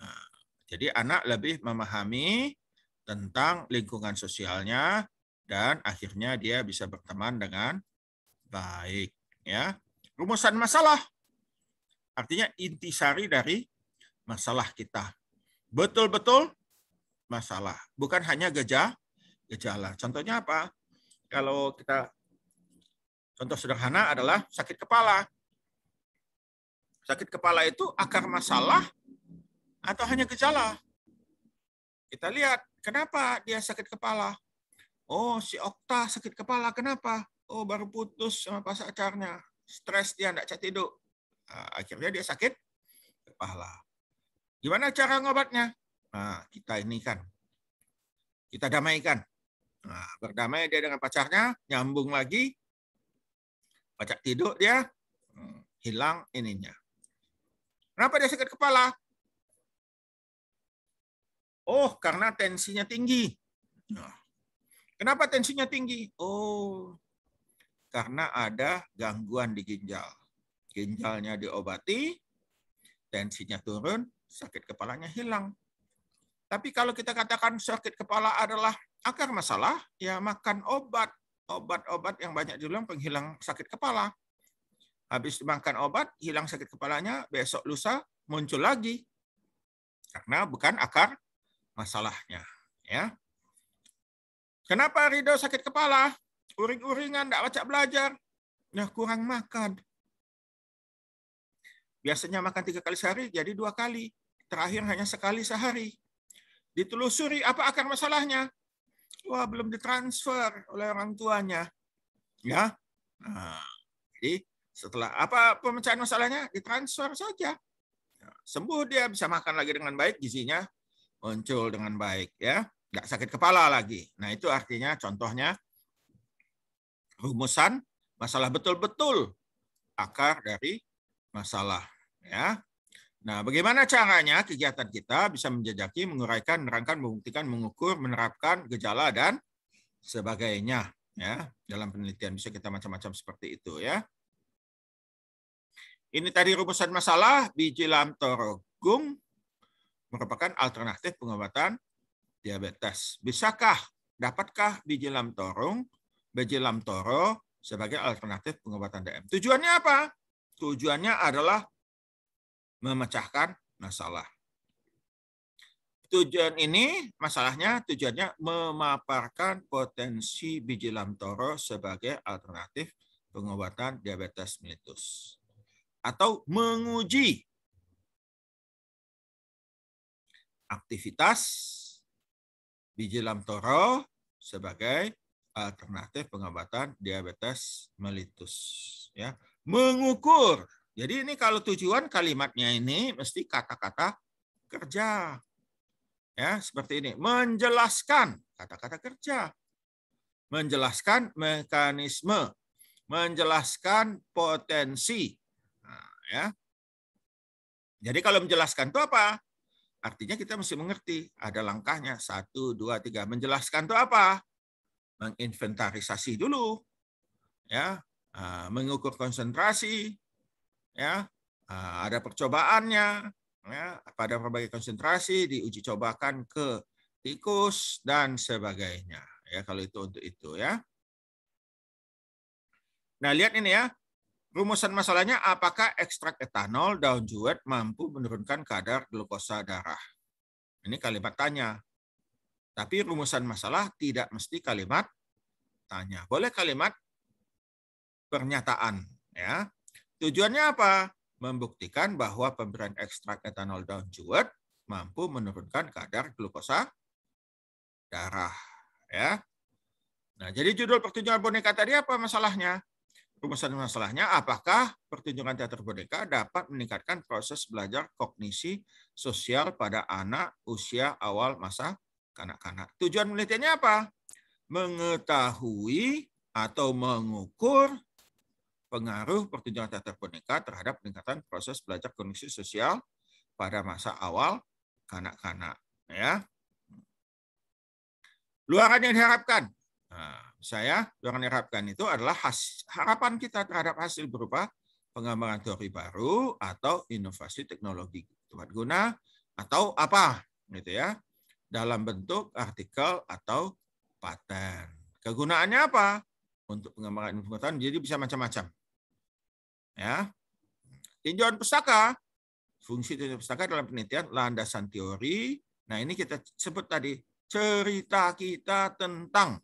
Nah, jadi anak lebih memahami tentang lingkungan sosialnya, dan akhirnya dia bisa berteman dengan baik ya rumusan masalah artinya intisari dari masalah kita betul-betul masalah bukan hanya gejala gejala contohnya apa kalau kita contoh sederhana adalah sakit kepala sakit kepala itu akar masalah atau hanya gejala kita lihat kenapa dia sakit kepala Oh, si Okta sakit kepala. Kenapa? Oh, baru putus sama acarnya. Stres dia, tidak cat tidur. Nah, akhirnya dia sakit kepala. Gimana cara ngobatnya? Nah, kita ini kan. Kita damaikan. Nah, berdamai dia dengan pacarnya, nyambung lagi. pacar tidur dia, hmm, hilang ininya. Kenapa dia sakit kepala? Oh, karena tensinya tinggi. Nah, Kenapa tensinya tinggi? Oh, karena ada gangguan di ginjal. Ginjalnya diobati, tensinya turun, sakit kepalanya hilang. Tapi kalau kita katakan sakit kepala adalah akar masalah, ya makan obat. Obat-obat yang banyak diulang penghilang sakit kepala. Habis makan obat, hilang sakit kepalanya, besok lusa muncul lagi. Karena bukan akar masalahnya. ya. Kenapa Ridho sakit kepala? Uring-uringan, tidak baca belajar. Nah, kurang makan. Biasanya makan tiga kali sehari, jadi dua kali. Terakhir hanya sekali sehari. Ditelusuri apa akar masalahnya. Wah, belum ditransfer oleh orang tuanya. Ya. Nah, jadi setelah apa pemecahan masalahnya? Ditransfer saja. Ya, sembuh dia bisa makan lagi dengan baik, gizinya muncul dengan baik ya nggak sakit kepala lagi. Nah itu artinya contohnya rumusan masalah betul-betul akar dari masalah. Ya. Nah, bagaimana caranya kegiatan kita bisa menjajaki, menguraikan, menerangkan, membuktikan, mengukur, menerapkan gejala dan sebagainya ya dalam penelitian bisa kita macam-macam seperti itu ya. Ini tadi rumusan masalah biji lam torogung merupakan alternatif pengobatan diabetes. Bisakah, dapatkah bijilam torung, lam toro sebagai alternatif pengobatan DM? Tujuannya apa? Tujuannya adalah memecahkan masalah. Tujuan ini, masalahnya tujuannya memaparkan potensi biji toro sebagai alternatif pengobatan diabetes mellitus. Atau menguji aktivitas biji lamtoro sebagai eh, alternatif pengobatan diabetes melitus ya mengukur jadi ini kalau tujuan kalimatnya ini mesti kata-kata kerja ya seperti ini menjelaskan kata-kata kerja menjelaskan mekanisme menjelaskan potensi nah, ya jadi kalau menjelaskan itu apa Artinya kita mesti mengerti, ada langkahnya, satu, dua, tiga. Menjelaskan itu apa? Menginventarisasi dulu, ya, ah, mengukur konsentrasi, ya, ah, ada percobaannya, ya, pada berbagai konsentrasi diuji cobakan ke tikus dan sebagainya. Ya, kalau itu untuk itu ya. Nah, lihat ini ya. Rumusan masalahnya apakah ekstrak etanol daun juet mampu menurunkan kadar glukosa darah? Ini kalimat tanya. Tapi rumusan masalah tidak mesti kalimat tanya. Boleh kalimat pernyataan ya. Tujuannya apa? Membuktikan bahwa pemberian ekstrak etanol daun juet mampu menurunkan kadar glukosa darah ya. Nah, jadi judul pertunjukan boneka tadi apa masalahnya? Rumusan masalahnya, apakah pertunjukan teater boneka dapat meningkatkan proses belajar kognisi sosial pada anak usia awal masa kanak-kanak? Tujuan penelitiannya apa? Mengetahui atau mengukur pengaruh pertunjukan teater boneka terhadap peningkatan proses belajar kognisi sosial pada masa awal kanak-kanak. Ya. Luaran yang diharapkan, Nah, saya yang harapkan itu adalah has, harapan kita terhadap hasil berupa pengembangan teori baru atau inovasi teknologi tepat guna atau apa gitu ya dalam bentuk artikel atau paten. Kegunaannya apa? Untuk pengembangan ilmu pengetahuan jadi bisa macam-macam. Ya. Tinjauan pustaka. Fungsi tinjauan pustaka dalam penelitian landasan teori. Nah, ini kita sebut tadi cerita kita tentang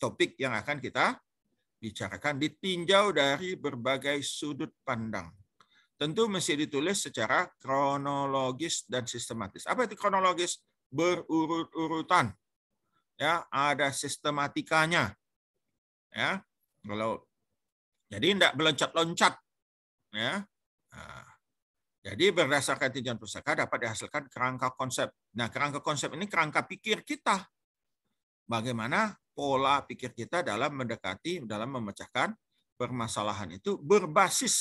topik yang akan kita bicarakan ditinjau dari berbagai sudut pandang. Tentu mesti ditulis secara kronologis dan sistematis. Apa itu kronologis? Berurut-urutan. Ya, ada sistematikanya. Ya, kalau jadi tidak meloncat-loncat. Ya. Nah, jadi berdasarkan tinjauan pusaka dapat dihasilkan kerangka konsep. Nah, kerangka konsep ini kerangka pikir kita. Bagaimana pola pikir kita dalam mendekati, dalam memecahkan permasalahan itu berbasis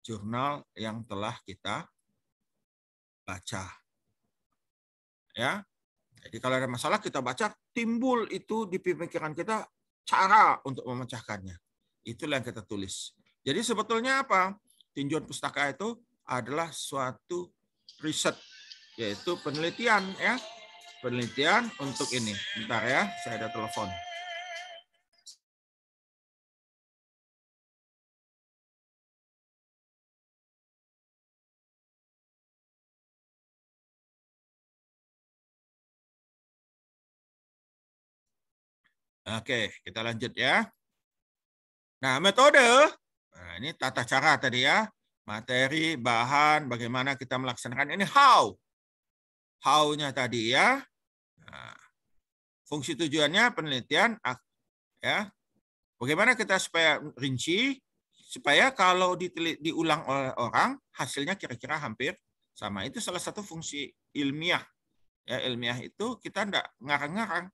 jurnal yang telah kita baca. Ya. Jadi kalau ada masalah kita baca, timbul itu di pemikiran kita cara untuk memecahkannya. Itulah yang kita tulis. Jadi sebetulnya apa? Tinjauan pustaka itu adalah suatu riset, yaitu penelitian ya penelitian untuk ini. Bentar ya, saya ada telepon. Oke, kita lanjut ya. Nah, metode. Nah, ini tata cara tadi ya. Materi, bahan, bagaimana kita melaksanakan. Ini how. How-nya tadi ya. Nah, fungsi tujuannya penelitian ah, ya. Bagaimana kita supaya rinci supaya kalau diulang oleh orang hasilnya kira-kira hampir sama. Itu salah satu fungsi ilmiah. Ya, ilmiah itu kita tidak ngarang-ngarang.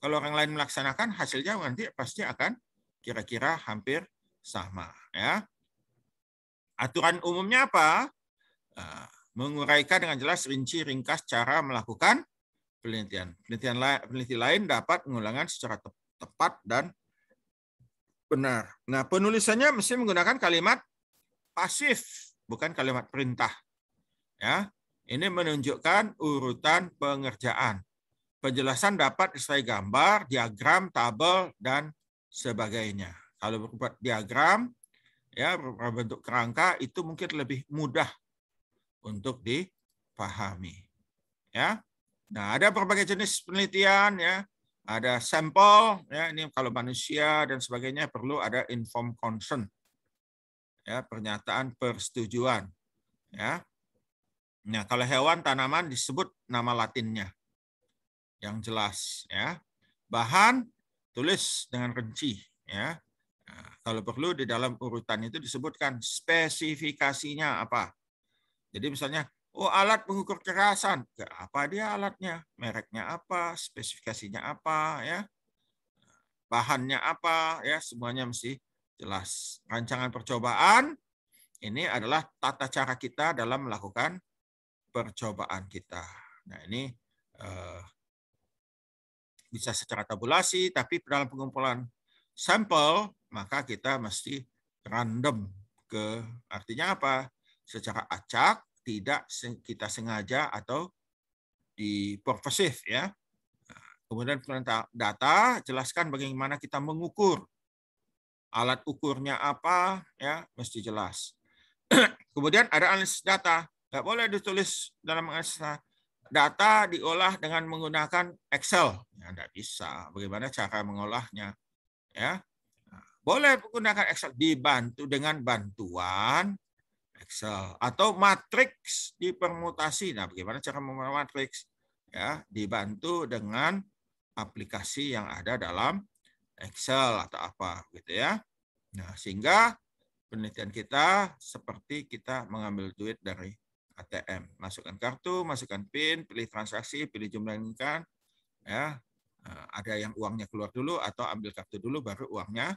Kalau orang lain melaksanakan hasilnya nanti pasti akan kira-kira hampir sama, ya. Aturan umumnya apa? Nah, menguraikan dengan jelas rinci ringkas cara melakukan penelitian. Penelitian, lain, peneliti lain dapat mengulangan secara te tepat dan benar. Nah, penulisannya mesti menggunakan kalimat pasif, bukan kalimat perintah. Ya, ini menunjukkan urutan pengerjaan. Penjelasan dapat disertai gambar, diagram, tabel, dan sebagainya. Kalau berbuat diagram, ya berbentuk kerangka itu mungkin lebih mudah untuk dipahami. Ya, Nah, ada berbagai jenis penelitian ya. Ada sampel ya, ini kalau manusia dan sebagainya perlu ada informed consent. Ya, pernyataan persetujuan. Ya. Nah, kalau hewan tanaman disebut nama latinnya. Yang jelas ya. Bahan tulis dengan rinci ya. Nah, kalau perlu di dalam urutan itu disebutkan spesifikasinya apa. Jadi misalnya Oh alat pengukur kekerasan, apa dia alatnya, mereknya apa, spesifikasinya apa, ya, bahannya apa, ya semuanya mesti jelas. Rancangan percobaan ini adalah tata cara kita dalam melakukan percobaan kita. Nah ini eh, bisa secara tabulasi, tapi dalam pengumpulan sampel maka kita mesti random ke artinya apa? Secara acak tidak kita sengaja atau di purposive ya. Kemudian data jelaskan bagaimana kita mengukur. Alat ukurnya apa ya mesti jelas. Kemudian ada analisis data. Nggak boleh ditulis dalam analisis data diolah dengan menggunakan Excel. Ya, nggak bisa. Bagaimana cara mengolahnya? Ya, nah, boleh menggunakan Excel dibantu dengan bantuan Excel atau matriks dipermutasi. Nah, bagaimana cara membuat matriks? Ya, dibantu dengan aplikasi yang ada dalam Excel atau apa gitu ya. Nah, sehingga penelitian kita seperti kita mengambil duit dari ATM. Masukkan kartu, masukkan PIN, pilih transaksi, pilih jumlah yang inginkan. Ya, eh, ada yang uangnya keluar dulu atau ambil kartu dulu baru uangnya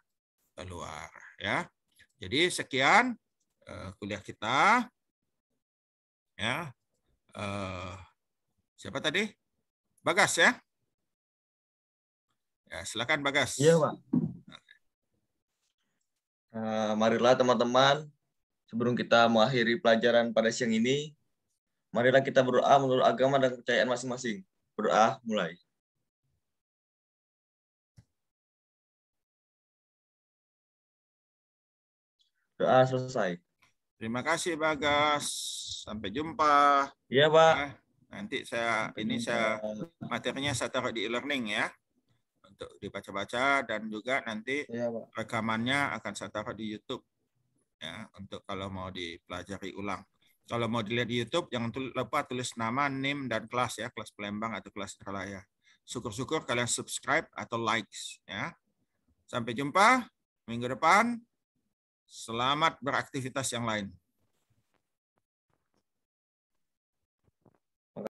keluar ya. Jadi sekian Eh, kuliah kita. Ya. Uh, siapa tadi? Bagas ya. Ya, silakan Bagas. Iya, Pak. Uh, marilah teman-teman, sebelum kita mengakhiri pelajaran pada siang ini, marilah kita berdoa menurut agama dan kepercayaan masing-masing. Berdoa mulai. Doa selesai. Terima kasih Bagas. Sampai jumpa. Iya, Pak. Ya, nanti saya Sampai ini jumpa. saya materinya saya taruh di e-learning ya. Untuk dibaca-baca dan juga nanti ya, Pak. rekamannya akan saya taruh di YouTube ya untuk kalau mau dipelajari ulang. Kalau mau dilihat di YouTube jangan lupa tulis nama, NIM dan kelas ya, kelas Palembang atau kelas Indralaya. Syukur-syukur kalian subscribe atau likes ya. Sampai jumpa minggu depan. Selamat beraktivitas yang lain.